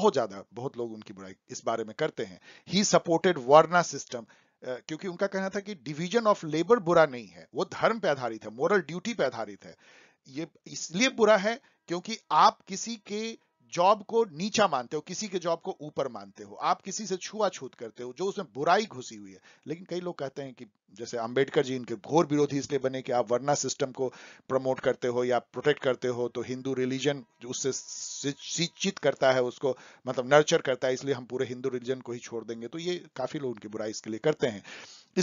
बहुत ज्यादा बहुत लोग उनकी बुराई इस बारे में करते हैं ही सपोर्टेड वर्ना सिस्टम क्योंकि उनका कहना था कि डिवीजन ऑफ लेबर बुरा नहीं है वो धर्म पे आधारित है मोरल ड्यूटी पे आधारित है ये इसलिए बुरा है क्योंकि आप किसी के जॉब को नीचा मानते हो किसी के जॉब को ऊपर मानते हो आप किसी से छुआछूत करते हो जो उसमें बुराई घुसी हुई है लेकिन कई लोग कहते हैं कि जैसे अंबेडकर जी इनके घोर विरोधी इसलिए बने कि आप वर्णा सिस्टम को प्रमोट करते हो या प्रोटेक्ट करते हो तो हिंदू रिलीजन उससे सिंचित करता है उसको मतलब नर्चर करता है इसलिए हम पूरे हिंदू रिलीजन को ही छोड़ देंगे तो ये काफी लोग उनकी बुराई इसके लिए करते हैं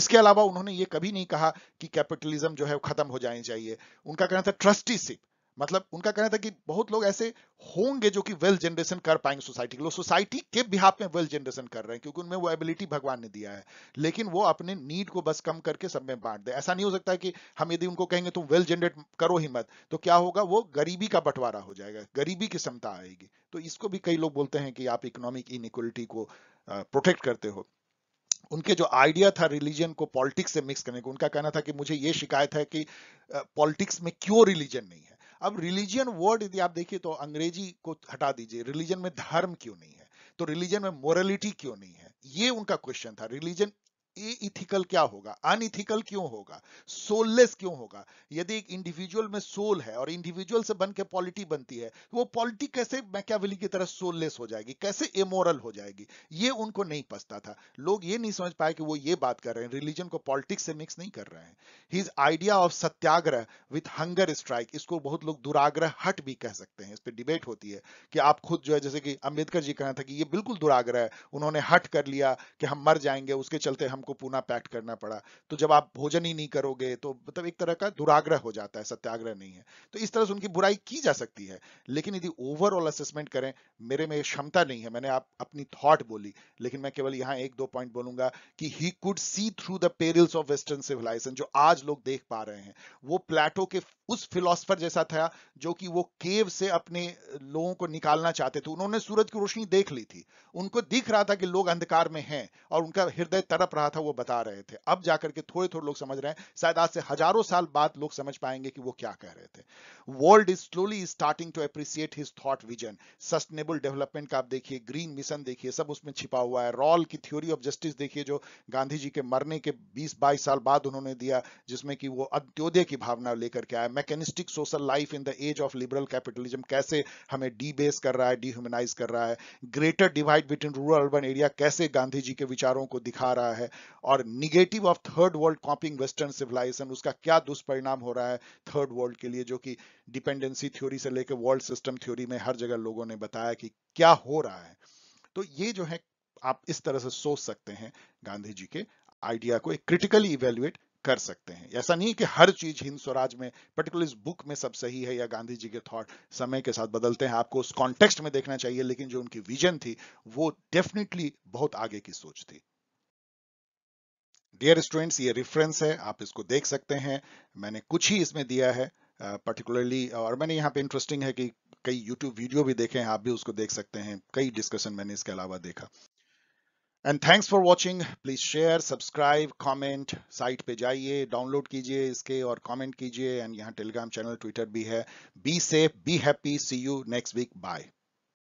इसके अलावा उन्होंने ये कभी नहीं कहा कि कैपिटलिज्म जो है खत्म हो जानी चाहिए उनका कहना था ट्रस्टीशिप मतलब उनका कहना था कि बहुत लोग ऐसे होंगे जो कि वेल्थ जनरेशन कर पाएंगे सोसाइटी के लोग सोसाइटी के बिहाफ में वेल्थ जनरेशन कर रहे हैं क्योंकि उनमें वो एबिलिटी भगवान ने दिया है लेकिन वो अपने नीड को बस कम करके सब में बांट दे ऐसा नहीं हो सकता कि हम यदि उनको कहेंगे तुम वेल्थ जनरेट करो ही मत तो क्या होगा वो गरीबी का बंटवारा हो जाएगा गरीबी की क्षमता आएगी तो इसको भी कई लोग बोलते हैं कि आप इकोनॉमिक इनिक्वलिटी को प्रोटेक्ट करते हो उनके जो आइडिया था रिलीजन को पॉलिटिक्स से मिक्स करने को उनका कहना था कि मुझे ये शिकायत है कि पॉलिटिक्स में क्यों रिलीजन नहीं है अब रिलीजियन वर्ड यदि आप देखिए तो अंग्रेजी को हटा दीजिए रिलीजन में धर्म क्यों नहीं है तो रिलीजन में मोरलिटी क्यों नहीं है ये उनका क्वेश्चन था रिलीजन ए इथिकल क्या होगा अनइथिकल क्यों होगा सोललेस क्यों होगा यदि एक इंडिविजुअल में सोल है और इंडिविजुअल से बन के पॉलिटी बनती है तो वो पॉलिटी कैसे मैक्यावली की तरह सोललेस हो जाएगी कैसे एमोरल हो जाएगी ये उनको नहीं पसता था लोग ये नहीं समझ पाए कि वो ये बात कर रहे हैं रिलीजन को पॉलिटिक्स से मिक्स नहीं कर रहे हैं his idea of satyagraha with hunger strike इसको बहुत लोग दुराग्रह हट भी कह सकते हैं इस पर डिबेट होती है कि आप खुद जो है जैसे कि अंबेडकर जी कहना था कि ये बिल्कुल दुराग्रह है उन्होंने हट कर लिया कि हम मर जाएंगे उसके चलते हम शाम को पुनः पैक्ट करना पड़ा तो जब आप भोजन ही नहीं करोगे तो मतलब एक तरह का दुराग्रह हो जाता है सत्याग्रह नहीं है तो इस तरह से उनकी बुराई की जा सकती है लेकिन यदि ओवरऑल असेसमेंट करें मेरे में क्षमता नहीं है मैंने आप अपनी थॉट बोली लेकिन मैं केवल यहाँ एक दो पॉइंट बोलूंगा कि he could see through the perils of western civilisation जो आज लोग देख पा रहे हैं वो प्लेटो के उस फिलोसफर जैसा था जो कि वो केव से अपने लोगों को निकालना चाहते थे उन्होंने सूरज की रोशनी देख ली थी उनको दिख रहा था कि लोग अंधकार में हैं और उनका हृदय तरप रहा रहा था वो बता रहे थे अब जाकर के थोड़े थोड़े लोग समझ रहे हैं शायद आज से हजारों साल बाद लोग समझ पाएंगे कि वो क्या कह रहे थे world is slowly starting to appreciate his thought vision sustainable development का आप देखिए ग्रीन मिशन देखिए सब उसमें छिपा हुआ है रॉल की थ्योरी ऑफ जस्टिस देखिए जो गांधी जी के मरने के बीस बाईस साल बाद उन्होंने दिया जिसमें कि वो अंत्योदय की भावना लेकर के आया mechanistic social life in the age of liberal capitalism कैसे हमें डीबेस कर रहा है डिह्यूमनाइज कर रहा है greater divide between rural urban area कैसे गांधी जी के विचारों को दिखा रहा है और negative of third world copying western civilisation उसका क्या दुष्परिणाम हो रहा है थर्ड वर्ल्ड के लिए जो कि डिपेंडेंसी थ्योरी से लेकर वर्ल्ड सिस्टम थ्योरी में हर जगह लोगों ने बताया कि क्या हो रहा है तो ये जो है आप इस तरह से सोच सकते हैं गांधी जी के आइडिया को एक क्रिटिकली इवेल्युएट कर सकते हैं ऐसा नहीं कि हर चीज हिंद स्वराज में पर्टिकुलर इस बुक में सब सही है या गांधी जी के थॉट समय के साथ बदलते हैं आपको उस कॉन्टेक्स्ट में देखना चाहिए लेकिन जो उनकी विजन थी वो डेफिनेटली बहुत आगे की सोच थी डियर स्टूडेंट्स ये रेफरेंस है आप इसको देख सकते हैं मैंने कुछ ही इसमें दिया है पर्टिकुलरली uh, और मैंने यहाँ पे इंटरेस्टिंग है कि कई यूट्यूब वीडियो भी देखे हैं आप भी उसको देख सकते हैं कई डिस्कशन मैंने इसके अलावा देखा and thanks for watching please share subscribe comment site पे जाइए डाउनलोड कीजिए इसके और कॉमेंट कीजिए एंड यहाँ टेलीग्राम चैनल ट्विटर भी है be safe be happy see you next week bye